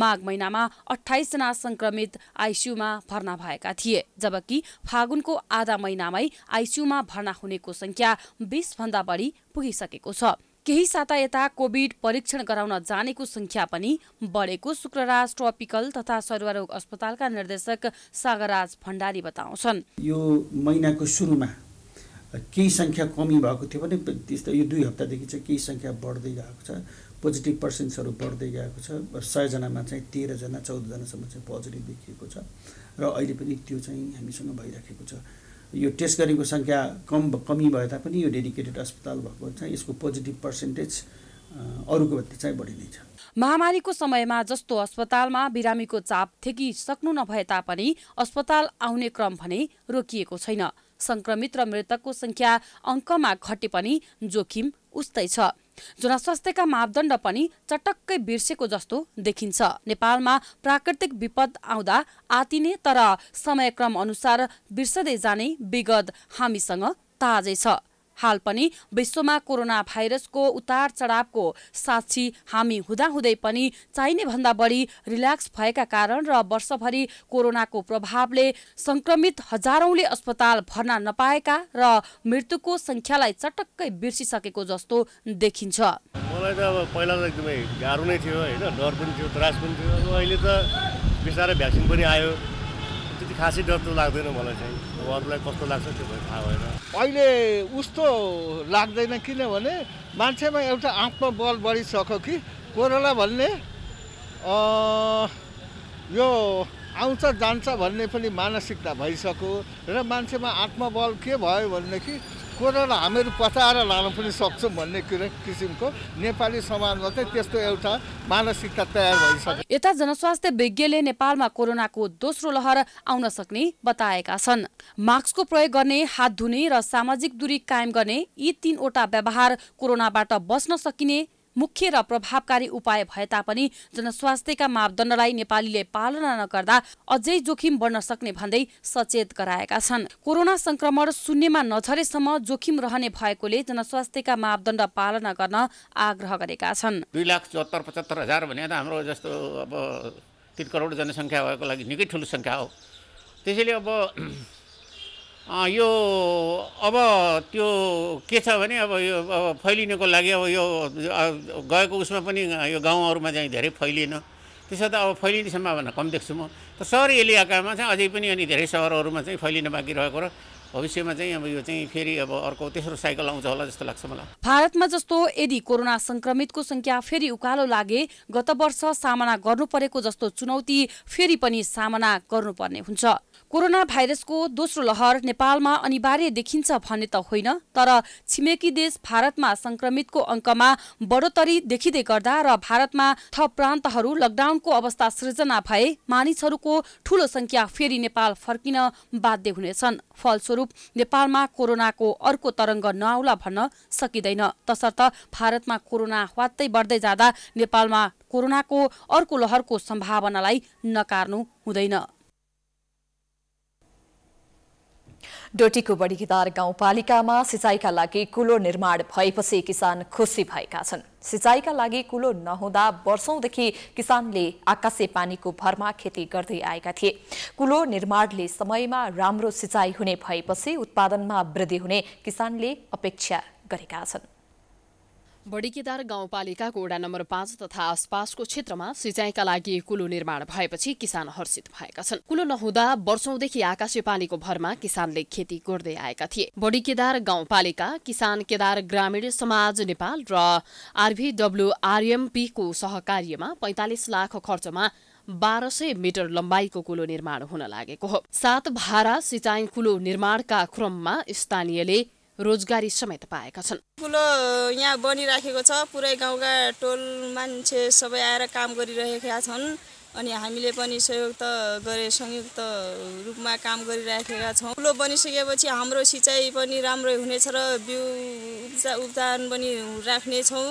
[SPEAKER 4] माघ महिनामा अठाइसजना संक्रमित आइसियूमा भर्ना भएका थिए जबकि फागुनको आधा महिनामै आइसियूमा भर्ना हुनेको संख्या बिसभन्दा बढी पुगिसकेको छ केही साता यता कोभिड परीक्षण गराउन जानेको संख्या पनि बढेको शुक्रराज ट्रपिकल तथा सरुवारोग अस्पतालका निर्देशक सागरराज भण्डारी बताउँछन्
[SPEAKER 6] यो महिनाको सुरुमा केही सङ्ख्या कमी भएको थियो भने त्यस्तो यो दुई हप्तादेखि चाहिँ केही सङ्ख्या बढ्दै गएको छ पोजिटिभ पर्सेन्ट्सहरू बढ्दै गएको छ सयजनामा चाहिँ तेह्रजना चौधजनासम्म चाहिँ पोजिटिभ देखिएको छ र अहिले पनि त्यो चाहिँ हामीसँग भइराखेको छ यो टेस्ट गरेको सङ्ख्या कम कमी भए तापनि यो डेडिकेटेड अस्पताल भएको चाहिँ यसको पोजिटिभ पर्सेन्टेज अरूको भन्दा चाहिँ बढी नै छ
[SPEAKER 4] महामारीको समयमा जस्तो अस्पतालमा बिरामीको चाप थेकिसक्नु नभए तापनि अस्पताल आउने क्रम भने रोकिएको छैन सङ्क्रमित र मृतकको सङ्ख्या अङ्कमा घटे पनि जोखिम उस्तै छ जनस्वास्थ्यका मापदण्ड पनि चटक्कै बिर्सेको जस्तो देखिन्छ नेपालमा प्राकृतिक विपद आउँदा आतिने तर समयक्रम अनुसार बिर्सदै जाने विगत हामीसँग ताजै छ हाल पनि विश्वमा कोरोना भाइरसको उतार चढावको साक्षी हामी हुँदाहुँदै पनि चाहिने भन्दा बढी रिल्याक्स भएका कारण र वर्षभरि कोरोनाको प्रभावले संक्रमित हजारौंले अस्पताल भर्ना नपाएका र मृत्युको संख्यालाई चटक्कै बिर्सिसकेको जस्तो देखिन्छ मलाई
[SPEAKER 3] त अब पहिला त एकदमै गाह्रो नै थियो होइन डर पनि थियो त्रास पनि थियो अहिले त बिस्तारै भ्याक्सिन पनि आयो खासै डर त लाग्दैन मलाई चाहिँ अब अरूलाई कस्तो लाग्छ त्यो भएर थाहा भएन
[SPEAKER 6] अहिले उस्तो लाग्दैन किनभने मान्छेमा एउटा आत्मबल बढिसक्यो कि कोरोना भन्ने यो आउँछ जान्छ भन्ने पनि मानसिकता भइसक्यो र मान्छेमा आत्मबल के भयो भनेदेखि कोरोना हामीहरू पचाएर लान पनि सक्छौँ भन्ने किसिमको नेपाली समाजमा चाहिँ त्यस्तो एउटा मानसिकता तयार भइसक्यो
[SPEAKER 4] यता जनस्वास्थ्य विज्ञले नेपालमा कोरोनाको दोस्रो लहर आउन सक्ने बताएका छन् मास्कको प्रयोग गर्ने हात धुने र सामाजिक दूरी कायम गर्ने यी तीनवटा व्यवहार कोरोनाबाट बस्न सकिने मुख्य र प्रभावकारी उपाय भए तापनि जनस्वास्थ्यका मापदण्डलाई नेपालीले पालना नगर्दा अझै जोखिम बढ्न सक्ने भन्दै सचेत गराएका छन् कोरोना संक्रमण शून्यमा नझरेसम्म जोखिम रहने भएकोले जनस्वास्थ्यका मापदण्ड पालना गर्न आग्रह गरेका छन्
[SPEAKER 6] दुई लाख चौहत्तर पचहत्तर हजार भने त हाम्रो जस्तो अब तिन करोड जनसङ्ख्या भएको लागि निकै ठुलो सङ्ख्या हो त्यसैले अब यो अब त्यो के छ भने अब यो अब फैलिनुको लागि अब यो गएको उसमा पनि यो गाउँहरूमा चाहिँ धेरै फैलिएन त्यसो त अब फैलिने सम्भावना कम देख्छु म त सहरी एलिकामा चाहिँ अझै पनि अनि धेरै सहरहरूमा चाहिँ फैलिन बाँकी रहेको र भविष्यमा चाहिँ अब यो चाहिँ फेरि अब अर्को तेस्रो साइकल आउँछ होला जस्तो लाग्छ मलाई
[SPEAKER 4] भारतमा जस्तो यदि कोरोना संक्रमितको संख्या फेरि उकालो लागे गत वर्ष सामना गर्नु परेको जस्तो चुनौती फेरि पनि सामना गर्नुपर्ने हुन्छ कोरोना भाइरसको दोस्रो लहर नेपालमा अनिवार्य देखिन्छ भन्ने त होइन तर छिमेकी देश भारतमा संक्रमितको अङ्कमा बढोत्तरी देखिँदै गर्दा र भारतमा थप प्रान्तहरू लकडाउनको अवस्था सृजना भए मानिसहरूको ठूलो संख्या फेरि नेपाल फर्किन बाध्य हुनेछन् फलस्वरूप नेपालमा कोरोनाको अर्को तरङ्ग नआउला भन्न सकिँदैन तसर्थ भारतमा कोरोना ह्वात्तै बढ्दै जाँदा नेपालमा कोरोनाको अर्को लहरको सम्भावनालाई नकार्नु हुँदैन
[SPEAKER 2] डोटीको बडीघिदार गाउँपालिकामा सिँचाइका लागि कुलो निर्माण भएपछि किसान खुसी भएका छन् सिँचाइका लागि कुलो नहुँदा वर्षौंदेखि किसानले आकाशे पानीको भरमा खेती गर्दै आएका थिए कुलो निर्माणले समयमा राम्रो सिँचाइ हुने भएपछि उत्पादनमा वृद्धि हुने किसानले अपेक्षा गरेका छन्
[SPEAKER 7] बडीकेदार गाउँपालिकाको वडा नम्बर पाँच तथा आसपासको क्षेत्रमा सिँचाइका लागि कुलो निर्माण भएपछि किसान हर्षित भएका छन् कुलो नहुँदा वर्षौंदेखि आकाशे पानीको भरमा किसानले खेती गर्दै आएका थिए बडीकेदार गाउँपालिका किसान केदार ग्रामीण समाज नेपाल र आरभीडब्ल्यूआरएमपीको सहकार्यमा पैंतालिस लाख खर्चमा बाह्र सय मिटर लम्बाइको कुलो निर्माण हुन लागेको हो सात भारा सिँचाइ कुलो निर्माणका क्रममा स्थानीयले रोजगारी समेत पाएका छन्
[SPEAKER 1] ठुलो यहाँ बनिराखेको छ पुरै गाउँका टोल मान्छे सबै आएर काम गरिरहेका छन् अनि हामीले पनि सहयोग त गरे संयुक्त रूपमा काम गरिराखेका छौँ ठुलो बनिसकेपछि हाम्रो सिँचाइ पनि राम्रो हुनेछ र बिउ उब्जा उब्जान पनि राख्नेछौँ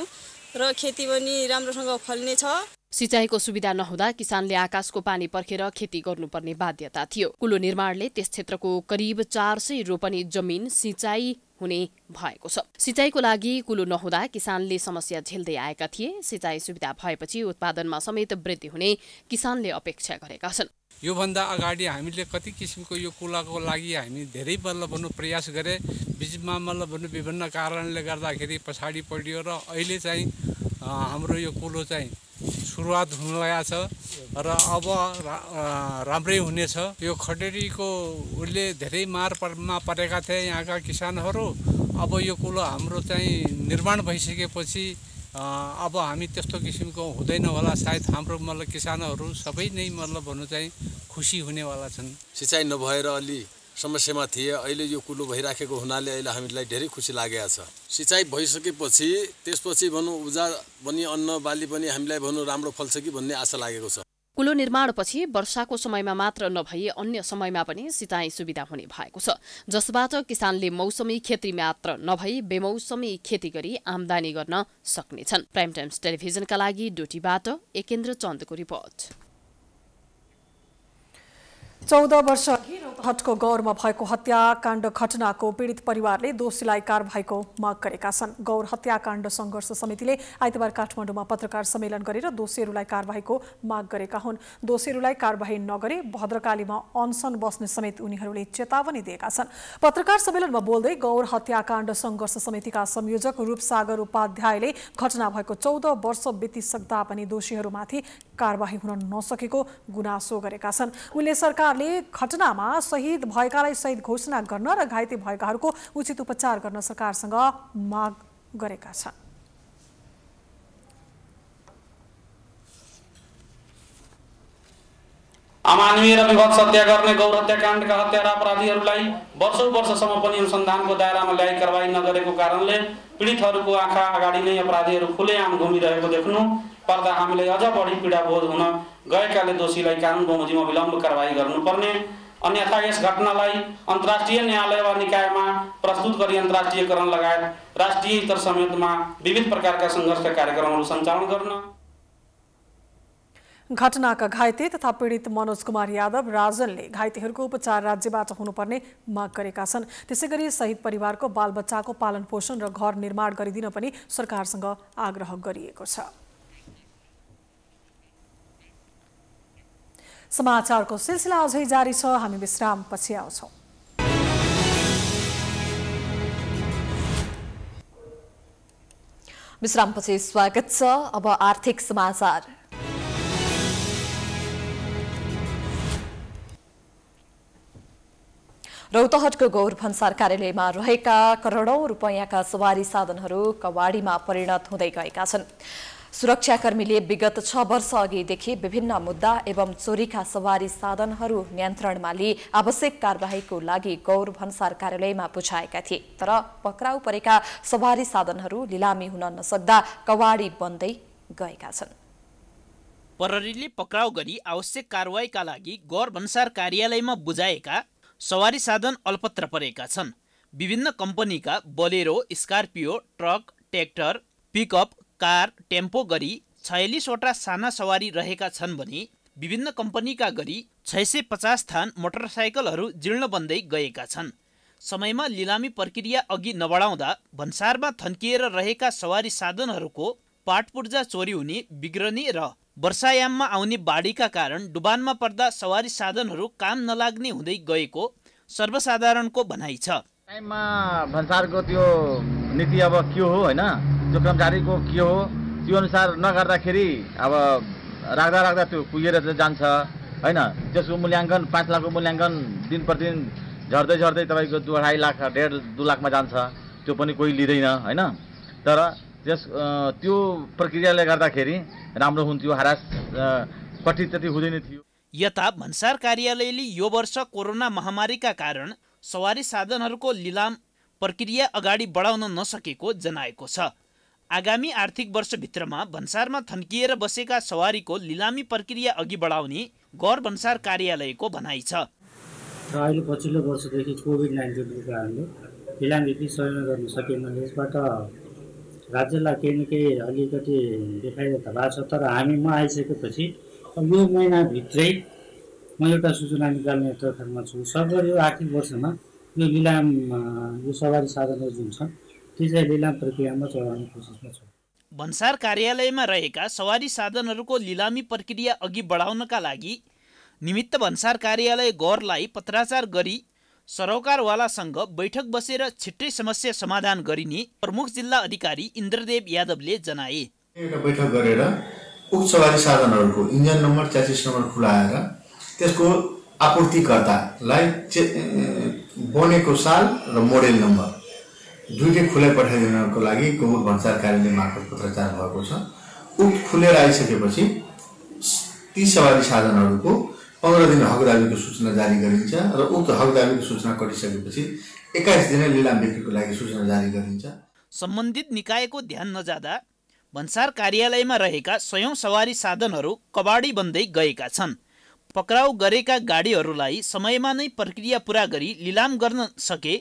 [SPEAKER 1] र खेती पनि राम्रोसँग फल्नेछ
[SPEAKER 7] सिँचाइको सुविधा नहुँदा किसानले आकाशको पानी पर्खेर खेती गर्नुपर्ने बाध्यता थियो कुलो निर्माणले त्यस क्षेत्रको करिब चार सय रोपनी जमिन सिँचाइ हुने भएको छ सिँचाइको लागि कुलो नहुँदा किसानले समस्या झेल्दै आएका थिए सिँचाइ सुविधा भएपछि उत्पादनमा समेत वृद्धि हुने किसानले अपेक्षा गरेका छन्
[SPEAKER 6] योभन्दा अगाडि हामीले कति किसिमको यो कुलाको लागि हामी धेरै बल्ल भन्नु प्रयास गरे बिचमा मल्ल भन्नु विभिन्न कारणले गर्दाखेरि पछाडि पडियो र अहिले चाहिँ हाम्रो यो कुलो चाहिँ सुरुवात हुन लागेको छ र अब राम्रै हुनेछ यो खडेरीको उसले धेरै मार परमा परेका थिए यहाँका किसानहरू अब यो कुलो हाम्रो चाहिँ निर्माण भइसकेपछि अब हामी त्यस्तो किसिमको हुँदैन होला सायद हाम्रो मतलब किसानहरू सबै नै मतलब भन्नु चाहिँ खुसी हुनेवाला छन् सिँचाइ नभएर अलि समस्यामा थिए अहिले यो कुलो भइराखेको हुनाले अहिले हामीलाई धेरै खुसी लागेको छ सिँचाइ भइसकेपछि त्यसपछि भनौँ उब्जा पनि अन्न बाली पनि हामीलाई भनौँ राम्रो फल्छ कि भन्ने आशा लागेको
[SPEAKER 7] छ कुलो निर्माणपछि वर्षाको समयमा मात्र नभई अन्य समयमा पनि सिँचाइ सुविधा हुने भएको छ जसबाट किसानले मौसमी खेती मात्र नभई बेमौसमी खेती गरी आमदानी गर्न सक्नेछन् प्राइम टाइम्स टेलिभिजनका लागि डोटीबाट एकेन्द्र चन्दको रिपोर्ट
[SPEAKER 1] चौध वर्ष हटको गौरमा भएको हत्याकाण्ड घटनाको पीडित परिवारले दोषीलाई कारवाहीको माग गरेका छन् गौर हत्याकाण्ड सङ्घर्ष समितिले आइतबार काठमाडौँमा पत्रकार सम्मेलन गरेर दोषीहरूलाई कारवाहीको माग गरेका हुन् दोषीहरूलाई कारवाही नगरे भद्रकालीमा अनसन बस्ने समेत उनीहरूले चेतावनी दिएका छन् पत्रकार सम्मेलनमा बोल्दै गौर हत्याकाण्ड सङ्घर्ष समितिका संयोजक रूपसागर उपाध्यायले घटना भएको चौध वर्ष बितिसक्दा पनि दोषीहरूमाथि कारवाही हुन नसकेको गुनासो गरेका छन् उनले सरकार सरकारले घटनामा शहीद भएकालाई शहीद घोषणा गर्न र घाइते भएकाहरूको उचित उपचार गर्न सरकारसँग माग गरेका छन्
[SPEAKER 6] अमानवीय र विभत्स हत्या गर्ने गौर हत्याकाण्डका हत्यारा अपराधीहरूलाई वर्षौँ वर्षसम्म पनि अनुसन्धानको दायरामा ल्याई कारवाही नगरेको कारणले पीडितहरूको आँखा अगाडि नै अपराधीहरू खुलेआम घुमिरहेको देख्नु पर्दा हामीलाई अझ बढी पीडा हुन गएकाले दोषीलाई कानुन बमोजिम अविलम्ब कारवाही गर्नुपर्ने अन्यथा यस घटनालाई अन्तर्राष्ट्रिय न्यायालय वा निकायमा प्रस्तुत गरी अन्तर्राष्ट्रियकरण लगायत राष्ट्रिय स्तर समेतमा विविध प्रकारका सङ्घर्षका कार्यक्रमहरू सञ्चालन गर्न
[SPEAKER 1] घटनाका घाइते तथा पीडित मनोज कुमार यादव राजनले घाइतेहरूको उपचार राज्यबाट हुनुपर्ने माग गरेका छन् त्यसै गरी शहीद परिवारको बालबच्चाको पालन पोषण र घर निर्माण गरिदिन पनि सरकारसँग आग्रह गरिएको छ समाचारको सिलसिला अझै जारी छ हामी विश्राम पछि आउँछौँ
[SPEAKER 2] विश्रामपछि स्वागत छ अब आर्थिक समाचार रौतहटको गौर भन्सार कार्यालयमा रहेका करोडौं रुपैयाँका सवारी साधनहरू कवाडीमा परिणत हुँदै गएका छन् सुरक्षाकर्मीले विगत छ वर्ष अघिदेखि विभिन्न मुद्दा एवं चोरीका सवारी साधनहरू नियन्त्रणमा लिई आवश्यक कार्यवाहीको लागि गौर भन्सार कार्यालयमा बुझाएका थिए तर पक्राउ परेका सवारी साधनहरू लिलामी हुन नसक्दा कवाडी बन्दै गएका छन्
[SPEAKER 5] प्रहरीले पक्राउ गरी आवश्यक कारवाहीका लागि गौर भन्सार कार्यालयमा बुझाएका सवारी साधन अल्पत्र परेका छन् विभिन्न कम्पनीका Bolero Scorpio truck tractor pickup car tempo गरी छयालिसवटा साना सवारी रहेका छन् भने विभिन्न कम्पनीका गरी छ सय पचास थान मोटरसाइकलहरू जीर्ण बन्दै गएका छन् समयमा लिलामी प्रक्रिया अघि नबढाउँदा भन्सारमा थन्किएर रहेका सवारी साधनहरूको पाटपुर्जा चोरी हुने बिग्रने र वर्षायाममा आउने बाढीका कारण डुबानमा पर्दा सवारी साधनहरू काम नलाग्ने हुँदै गएको सर्वसाधारणको भनाइ छ
[SPEAKER 6] टाइममा भन्सारको त्यो नीति अब के हो होइन त्यो कर्मचारीको के हो त्यो अनुसार नगर्दाखेरि अब राख्दा राख्दा त्यो पुगेर जान्छ होइन त्यसको मूल्याङ्कन पाँच लाखको मूल्याङ्कन दिन प्रतिदिन झर्दै झर्दै तपाईँको दुई अढाई लाख डेढ दुई लाखमा जान्छ त्यो पनि कोही लिँदैन होइन तर
[SPEAKER 5] त्यस त्यो प्रक्रियाले गर्दाखेरि राम्रो हुन्थ्यो हरास कति त्यति हुँदैन थियो यता भन्सार कार्यालयले यो वर्ष कोरोना महामारीका कारण सवारी साधनहरूको लिलाम प्रक्रिया अगाडि बढाउन नसकेको जनाएको छ आगामी आर्थिक वर्षभित्रमा भन्सारमा थन्किएर बसेका सवारीको लिलामी प्रक्रिया अघि बढाउने गौर भन्सार कार्यालयको भनाइ छ
[SPEAKER 3] र अहिले पछिल्लो वर्षदेखि कोभिड नाइन्टिनको कारणले लिलामी सहयोग गर्न सकेन यसबाट राज्यलाई केही न केही अलिकति देखाइ त भएको छ तर हामी म आइसकेपछि यो महिनाभित्रै म एउटा सूचना निकाल्ने तर्फमा छु सर यो आर्थिक वर्षमा यो लिलाम यो सवारी साधनहरू जुन छ
[SPEAKER 5] भन्सार कार्यालयमा रहेका सवारी साधनहरूको लिलामी प्रक्रिया अघि बढाउनका लागि निमित्त भन्सार कार्यालय गौरलाई पत्राचार गरी सरोकारवालासँग बैठक बसेर छिट्टै समस्या समाधान गरिने प्रमुख जिल्ला अधिकारी इन्द्रदेव यादवले जनाए
[SPEAKER 6] एउटा बैठक गरेर उक्त सवारी साधनहरूको इन्जन नम्बर च्यासिस नम्बर खुलाएर त्यसको आपूर्तिकर्तालाई बनेको साल र मोडेल नम्बर दुईटै खुलै पठाइदिनको लागि कुमुद भन्सार कार्यालय मार्फत पत्राचार भएको छ उक्त खुलेर आइसकेपछि ती सवारी साधनहरूको पन्ध्र दिन हकदाबीको सूचना जारी गरिन्छ र उक्त हकदाबीको सूचना कटिसकेपछि एक्काइस दिनै लिलाम बिक्रीको लागि सूचना जारी गरिन्छ
[SPEAKER 5] सम्बन्धित निकायको ध्यान नजाँदा भन्सार कार्यालयमा रहेका सयौँ सवारी साधनहरू कबाडी बन्दै गएका छन् पक्राउ गरेका गाडीहरूलाई समयमा नै प्रक्रिया पुरा गरी लिलाम गर्न सके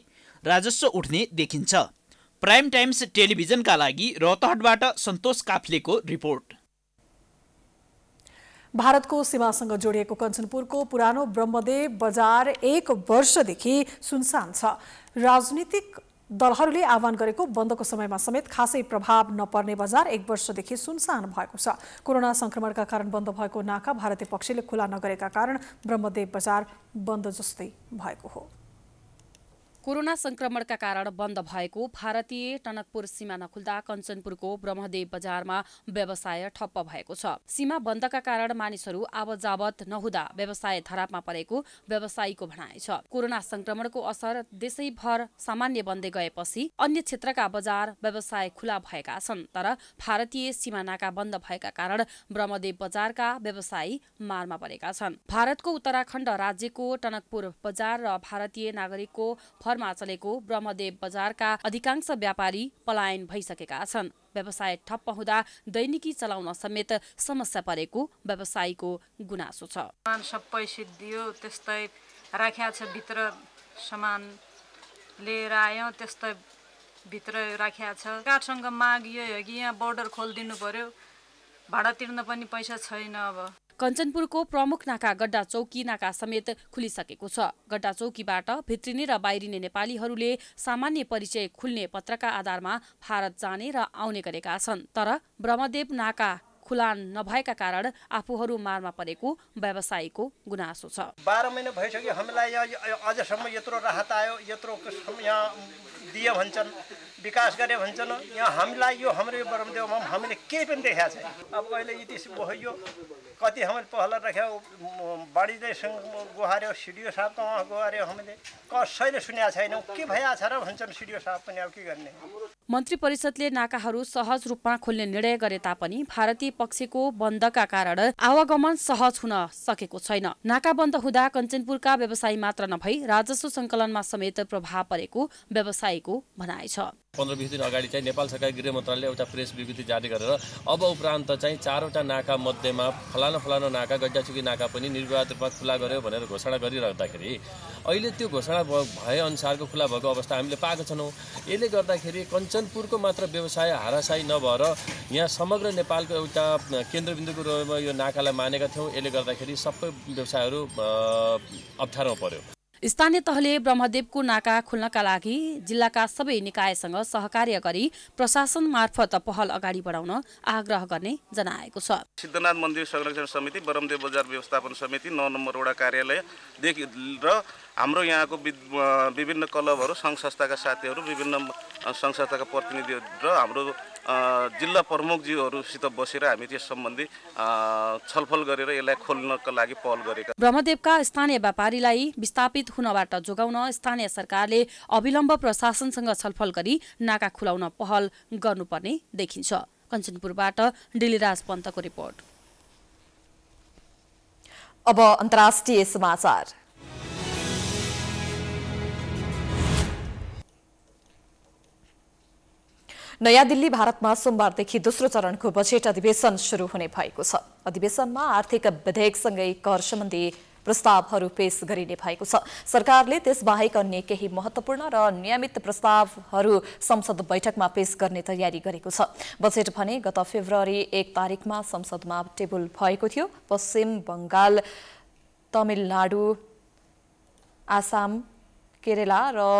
[SPEAKER 5] राजस्व उठ्ने देखिन्छ प्राइम टाइम्स टेलिभिजनका लागि रतहटबाट सन्तोष काफ्लेको रिपोर्ट
[SPEAKER 1] भारतको सीमासँग जोडिएको कञ्चनपुरको पुरानो ब्रह्मदेव बजार एक वर्षदेखि सुनसान छ राजनीतिक दलहरूले आह्वान गरेको बन्दको समयमा समेत खासै प्रभाव नपर्ने बजार एक वर्षदेखि सुनसान भएको छ कोरोना संक्रमणका कारण बन्द भएको नाका भारतीय पक्षले खुला नगरेका कारण ब्रह्मदेव बजार बन्द जस्तै भएको हो
[SPEAKER 4] कोरोना संक्रमणका कारण बन्द भएको भारतीय टनकपुर सीमा नखुल्दा कञ्चनपुरको ब्रह्मदेव बजारमा व्यवसाय ठप्प भएको छ सीमा बन्दका कारण मानिसहरू आवत नहुँदा व्यवसाय धरापमा परेको व्यवसायीको भनाइ छ कोरोना संक्रमणको असर देशैभर सामान्य बन्दै गएपछि अन्य क्षेत्रका बजार व्यवसाय खुला भएका छन् तर भारतीय सीमानाका बन्द भएका कारण ब्रह्मदेव बजारका व्यवसायी मारमा परेका छन् भारतको उत्तराखण्ड राज्यको टनकपुर बजार र भारतीय नागरिकको उत्तरमा चलेको ब्रह्मदेव बजारका अधिकांश व्यापारी पलायन भइसकेका छन् व्यवसाय ठप्प हुँदा दैनिकी चलाउन समेत समस्या परेको व्यवसायीको गुनासो छ सबै सिद्धियो त्यस्तै राख्या छ भित्र सामान लिएर आयो त्यस्तै भित्र राख्या छ काठसँग माग यो हो कि यहाँ बोर्डर खोलिदिनु पर्यो भाडा तिर्न पनि पैसा छैन अब कञ्चनपुरको प्रमुख नाका गड्डा चौकी नाका समेत खुलिसकेको छ गड्डा चौकीबाट भित्रिने र बाहिरिने नेपालीहरूले सामान्य परिचय खुल्ने पत्रका आधारमा भारत जाने र आउने गरेका छन् तर ब्रह्मदेव नाका खुलान नभएका कारण आफूहरू मारमा परेको व्यवसायीको गुनासो छ
[SPEAKER 3] बाह्र महिना भइसक्यो हामीलाई अझसम्म यत्रो राहत आयो यत्रो यहाँ दियो भन्छन् विकास गरे भन्छन् यहाँ हामीलाई यो हाम्रो यो ब्रह्मदेवमा हामीले केही पनि देखाएको छैन अब अहिले इतिस बहयो कति हामीले पहला राख्यो वाणिज्यसँग गुहार्यो सिडिओ साहब त उहाँ गुहार्यो हामीले कसैले सुनेको छैनौँ के भइरहेको छ र भन्छन् सिडिओ साहब पनि अब के गर्ने
[SPEAKER 4] मन्त्री परिषदले नाकाहरू सहज रूपमा खोल्ने निर्णय गरे तापनि भारतीय पक्षको बन्दका कारण आवागमन सहज हुन सकेको छैन नाका बन्द हुँदा कञ्चनपुरका व्यवसायी मात्र नभई राजस्व सङ्कलनमा समेत प्रभाव परेको व्यवसायीको भनाइ छ
[SPEAKER 6] पन्ध्र बिस दिन अगाडि चाहिँ नेपाल सरकार गृह मन्त्रालयले एउटा प्रेस विज्ञप्ति जारी गरेर अब उपरान्त चाहिँ चारवटा नाका मध्येमा फलाना फलाना नाका गड्डाचुकी नाका पनि निर्वाध रूपमा खुला गर्यो भनेर घोषणा गरिराख्दाखेरि अहिले त्यो घोषणा भएअनुसारको खुला भएको अवस्था हामीले पाएको छैनौँ यसले गर्दाखेरि कञ्चनपुरको मात्र व्यवसाय हारासाई नभएर यहाँ समग्र नेपालको एउटा केन्द्रबिन्दुको रूपमा यो नाकालाई मानेका थियौँ यसले गर्दाखेरि सबै व्यवसायहरू अप्ठ्यारोमा पर्यो
[SPEAKER 4] स्थानीय तहले ब्रह्मदेवको नाका खोल्नका लागि जिल्लाका सबै निकायसँग सहकार्य गरी प्रशासन मार्फत पहल अगाडि बढाउन आग्रह गर्ने जनाएको छ
[SPEAKER 6] सिद्धनाथ मन्दिर संरक्षण समिति ब्रह्मदेव बजार व्यवस्थापन समिति नौ नम्बर वडा कार्यालयदेखि र हाम्रो यहाँको विभिन्न क्लबहरू सङ्घ संस्थाका साथीहरू विभिन्न सङ्घ संस्थाका प्रतिनिधिहरू र हाम्रो जिल्ला प्रमुखज्यूहरूसित बसेर हामी त्यस सम्बन्धी छलफल गरेर यसलाई खोल्नका लागि पहल गरेका ब्रह्मदेवका
[SPEAKER 4] स्थानीय व्यापारीलाई विस्थापित हुनबाट जोगाउन स्थानीय सरकारले अविलम्ब प्रशासनसँग छलफल गरी नाका खुलाउन पहल गर्नुपर्ने देखिन्छ कञ्चनपुरबाट डिलिराज पन्तको रिपोर्ट अब अन्तर्राष्ट्रिय समाचार
[SPEAKER 2] नयाँ दिल्ली भारतमा सोमबारदेखि दोस्रो चरणको बजेट अधिवेशन सुरु हुने भएको छ अधिवेशनमा आर्थिक विधेयकसँगै कर सम्बन्धी प्रस्तावहरू पेश गरिने भएको छ सरकारले त्यसबाहेक अन्य केही महत्त्वपूर्ण र नियमित प्रस्तावहरू संसद बैठकमा पेश गर्ने तयारी गरेको छ बजेट भने गत फेब्रुअरी एक तारिकमा संसदमा टेबल भएको थियो पश्चिम बङ्गाल तमिलनाडु आसाम केरला र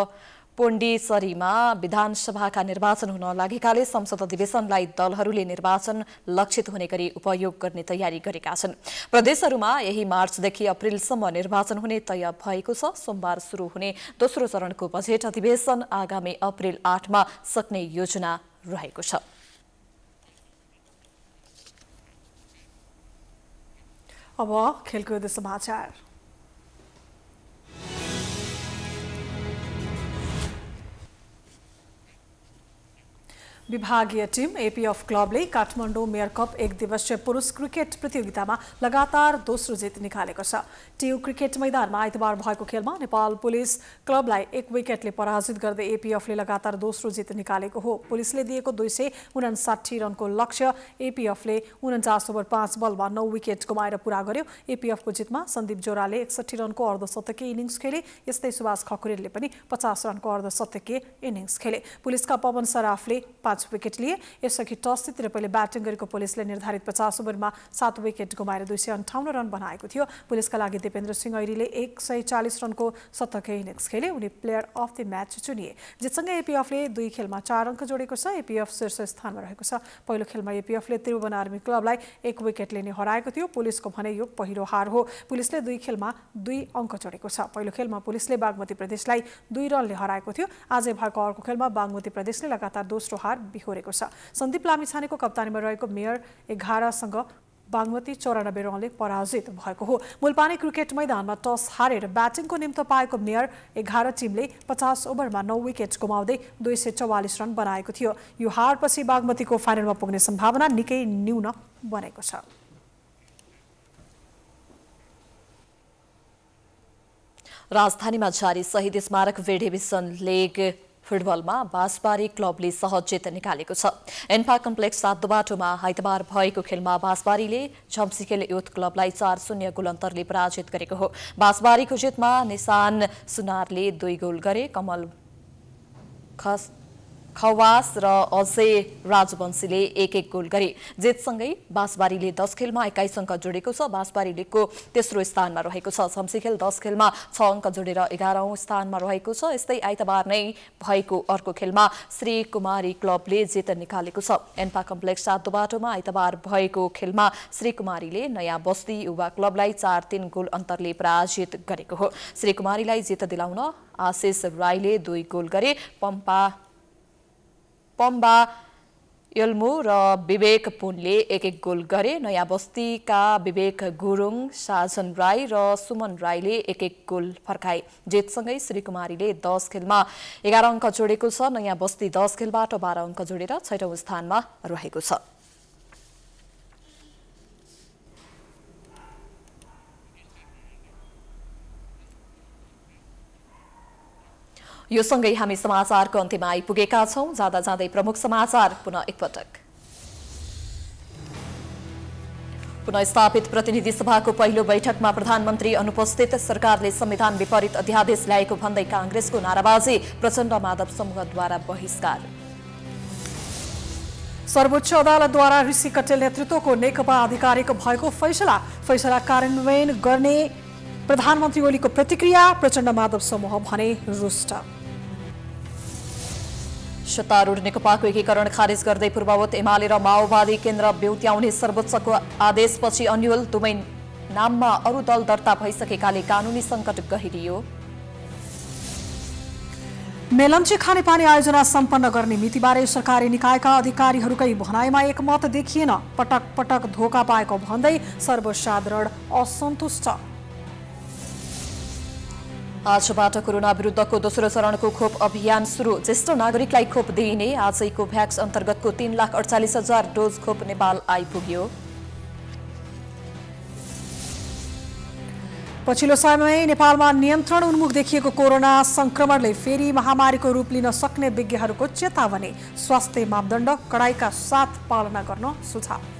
[SPEAKER 2] सरीमा विधानसभाका निर्वाचन हुन लागेकाले संसद अधिवेशनलाई दलहरूले निर्वाचन लक्षित हुने गरी उपयोग गर्ने तयारी गरेका छन् प्रदेशहरूमा यही मार्चदेखि अप्रेलसम्म निर्वाचन हुने तय भएको छ सोमबार सुरु हुने दोस्रो चरणको बजेट अधिवेशन आगामी अप्रेल आठमा सक्ने योजना रहेको छ
[SPEAKER 1] अब खेलकुद समाचार विभागीय टिम अफ क्लबले काठमाडौँ मेयर कप एक दिवसीय पुरुष क्रिकेट प्रतियोगितामा लगातार दोस्रो जित निकालेको छ टियु क्रिकेट मैदानमा आइतबार भएको खेलमा नेपाल पुलिस क्लबलाई एक विकेटले पराजित गर्दै एपिएफले लगातार दोस्रो जित निकालेको हो पुलिसले दिएको दुई सय उनासाठी रनको लक्ष्य एपिएफले उन्चास ओभर पाँच बलमा नौ विकेट गुमाएर पूरा गर्यो एपिएफको जितमा सन्दीप जोराले एकसठी रनको अर्धशतकीय इनिङ्स खेले यस्तै सुभाष खकुरेलले पनि पचास रनको अर्धशतकीय इनिङ्स खेले पुलिसका पवन सराफले पाँच पाँच विकेट लिए यसअघि टस जितेर पहिले ब्याटिङ गरेको पुलिसले निर्धारित पचास ओभरमा सात विकेट गुमाएर दुई सय अन्ठाउन्न रन बनाएको थियो पुलिसका लागि दिपेन्द्र सिंह ऐरीले एक सय चालिस रनको शतकीय इनिङ्स खेले उनी प्लेयर अफ द म्याच चुनिए जितसँगै एपिएफले दुई खेलमा चार अङ्क जोडेको छ एपिएफ शीर्ष स्थानमा रहेको छ पहिलो खेलमा एपिएफले त्रिभुवन आर्मी क्लबलाई एक विकेटले नै हराएको थियो पुलिसको भने यो पहिलो हार हो पुलिसले दुई खेलमा दुई अङ्क जोडेको छ पहिलो खेलमा पुलिसले बागमती प्रदेशलाई दुई रनले हराएको थियो आज भएको अर्को खेलमा बागमती प्रदेशले लगातार दोस्रो हार बिहोरेको छ सन्दीप लामिछानेको कप्तानीमा रहेको मेयर एघारसँग बागमती चौरानब्बे रनले पराजित भएको हो मुलपानी क्रिकेट मैदानमा टस हारेर ब्याटिङको निम्तो पाएको मेयर एघार टिमले पचास ओभरमा नौ विकेट गुमाउँदै दुई सय चौवालिस रन बनाएको थियो यो हारपछि बागमतीको फाइनलमा पुग्ने सम्भावना निकै न्यून बनेको छ राजधानीमा जारी शहीद स्मारक
[SPEAKER 2] भेडे लेग फुटबलमा बाँसबारी क्लबले सहज जित निकालेको छ एन्फा कम्प्लेक्स सातोबाटोमा आइतबार भएको खेलमा बाँसबारीले झम्सीखेल युथ क्लबलाई चार शून्य गोल अन्तरले पराजित गरेको हो बाँसबारीको जितमा निशान सुनारले दुई गोल गरे कमल खवास र अजय राजवंशीले एक एक गोल गरे जितसँगै बाँसबारीले दस खेलमा एक्काइस अङ्क जोडेको छ बाँसबारी लिगको तेस्रो स्थानमा रहेको छ खेल दस खेलमा छ अङ्क जोडेर एघारौँ स्थानमा रहेको छ यस्तै आइतबार नै भएको अर्को खेलमा श्री कुमारी क्लबले जित निकालेको छ एन्पा कम्प्लेक्स सातो बाटोमा आइतबार भएको खेलमा श्री कुमारीले नयाँ बस्ती युवा क्लबलाई चार तिन गोल अन्तरले पराजित गरेको हो श्री कुमारीलाई जित दिलाउन आशिष राईले दुई गोल गरे पम्पा पम्बा यल्मु र विवेक पुनले एक एक गोल गरे नयाँ बस्तीका विवेक गुरुङ साजन राई र सुमन राईले एक एक गोल फर्काए जितसँगै श्रीकुमारीले दस खेलमा एघार अङ्क जोडेको छ नयाँ बस्ती दस खेलबाट बाह्र अङ्क जोडेर छैटौँ स्थानमा रहेको छ यो सँगै हामी समाचारको अन्त्यमा आइपुगेका छौँ जाँदा जाँदै प्रमुख समाचार पुनः एकपटक पुनस्थापित प्रतिनिधि सभाको पहिलो बैठकमा प्रधानमन्त्री अनुपस्थित सरकारले संविधान विपरीत अध्यादेश ल्याएको भन्दै काङ्ग्रेसको
[SPEAKER 1] नाराबाजी प्रचण्ड माधव समूहद्वारा बहिष्कार सर्वोच्च अदालतद्वारा ऋषि कटेल नेतृत्वको नेकपा आधिकारिक भएको फैसला फैसला कार्यान्वयन गर्ने प्रधानमन्त्री ओलीको प्रतिक्रिया प्रचण्ड माधव समूह भने रुष्ट सत्तारूढ नेकपाको एकीकरण खारेज गर्दै पूर्ववत
[SPEAKER 2] एमाले र माओवादी केन्द्र बेउत्याउने सर्वोच्चको आदेशपछि अन्यल दुवै नाममा अरू दल दर्ता भइसकेकाले कानुनी सङ्कट गहिरियो
[SPEAKER 1] मेलम्ची खानेपानी आयोजना सम्पन्न गर्ने मितिबारे सरकारी निकायका अधिकारीहरूकै भनाइमा एकमत देखिएन पटक पटक धोका पाएको भन्दै सर्वसाधारण असन्तुष्ट आजबाट कोरोना विरुद्धको दोस्रो
[SPEAKER 2] चरणको खोप अभियान सुरु ज्येष्ठ नागरिकलाई खोप दिइने आजैको भ्याक्स अन्तर्गतको तीन लाख
[SPEAKER 1] अडचालिस हजार डोज खोप नेपाल आइपुग्यो पछिल्लो समय नेपालमा नियन्त्रण उन्मुख देखिएको कोरोना संक्रमणले फेरि महामारीको रूप लिन सक्ने विज्ञहरूको चेतावनी स्वास्थ्य मापदण्ड कडाईका साथ पालना गर्न सुझाव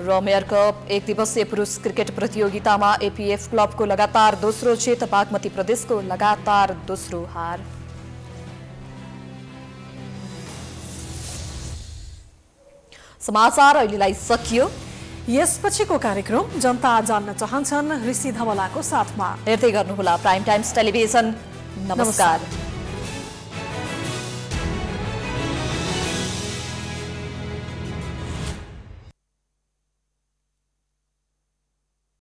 [SPEAKER 2] र मेयर कप एक दिवसीय पुरुष क्रिकेट प्रतियोगितामा एपिएफ क्लबको लगातार दोस्रो जित बागमती प्रदेशको लगातार दोस्रो हार
[SPEAKER 1] समाचार अहिलेलाई सकियो यसपछिको कार्यक्रम जनता जान्न चाहन्छन् ऋषि धवलाको साथमा हेर्दै गर्नुहोला प्राइम टाइम्स टेलिभिजन नमस्कार, नमस्कार।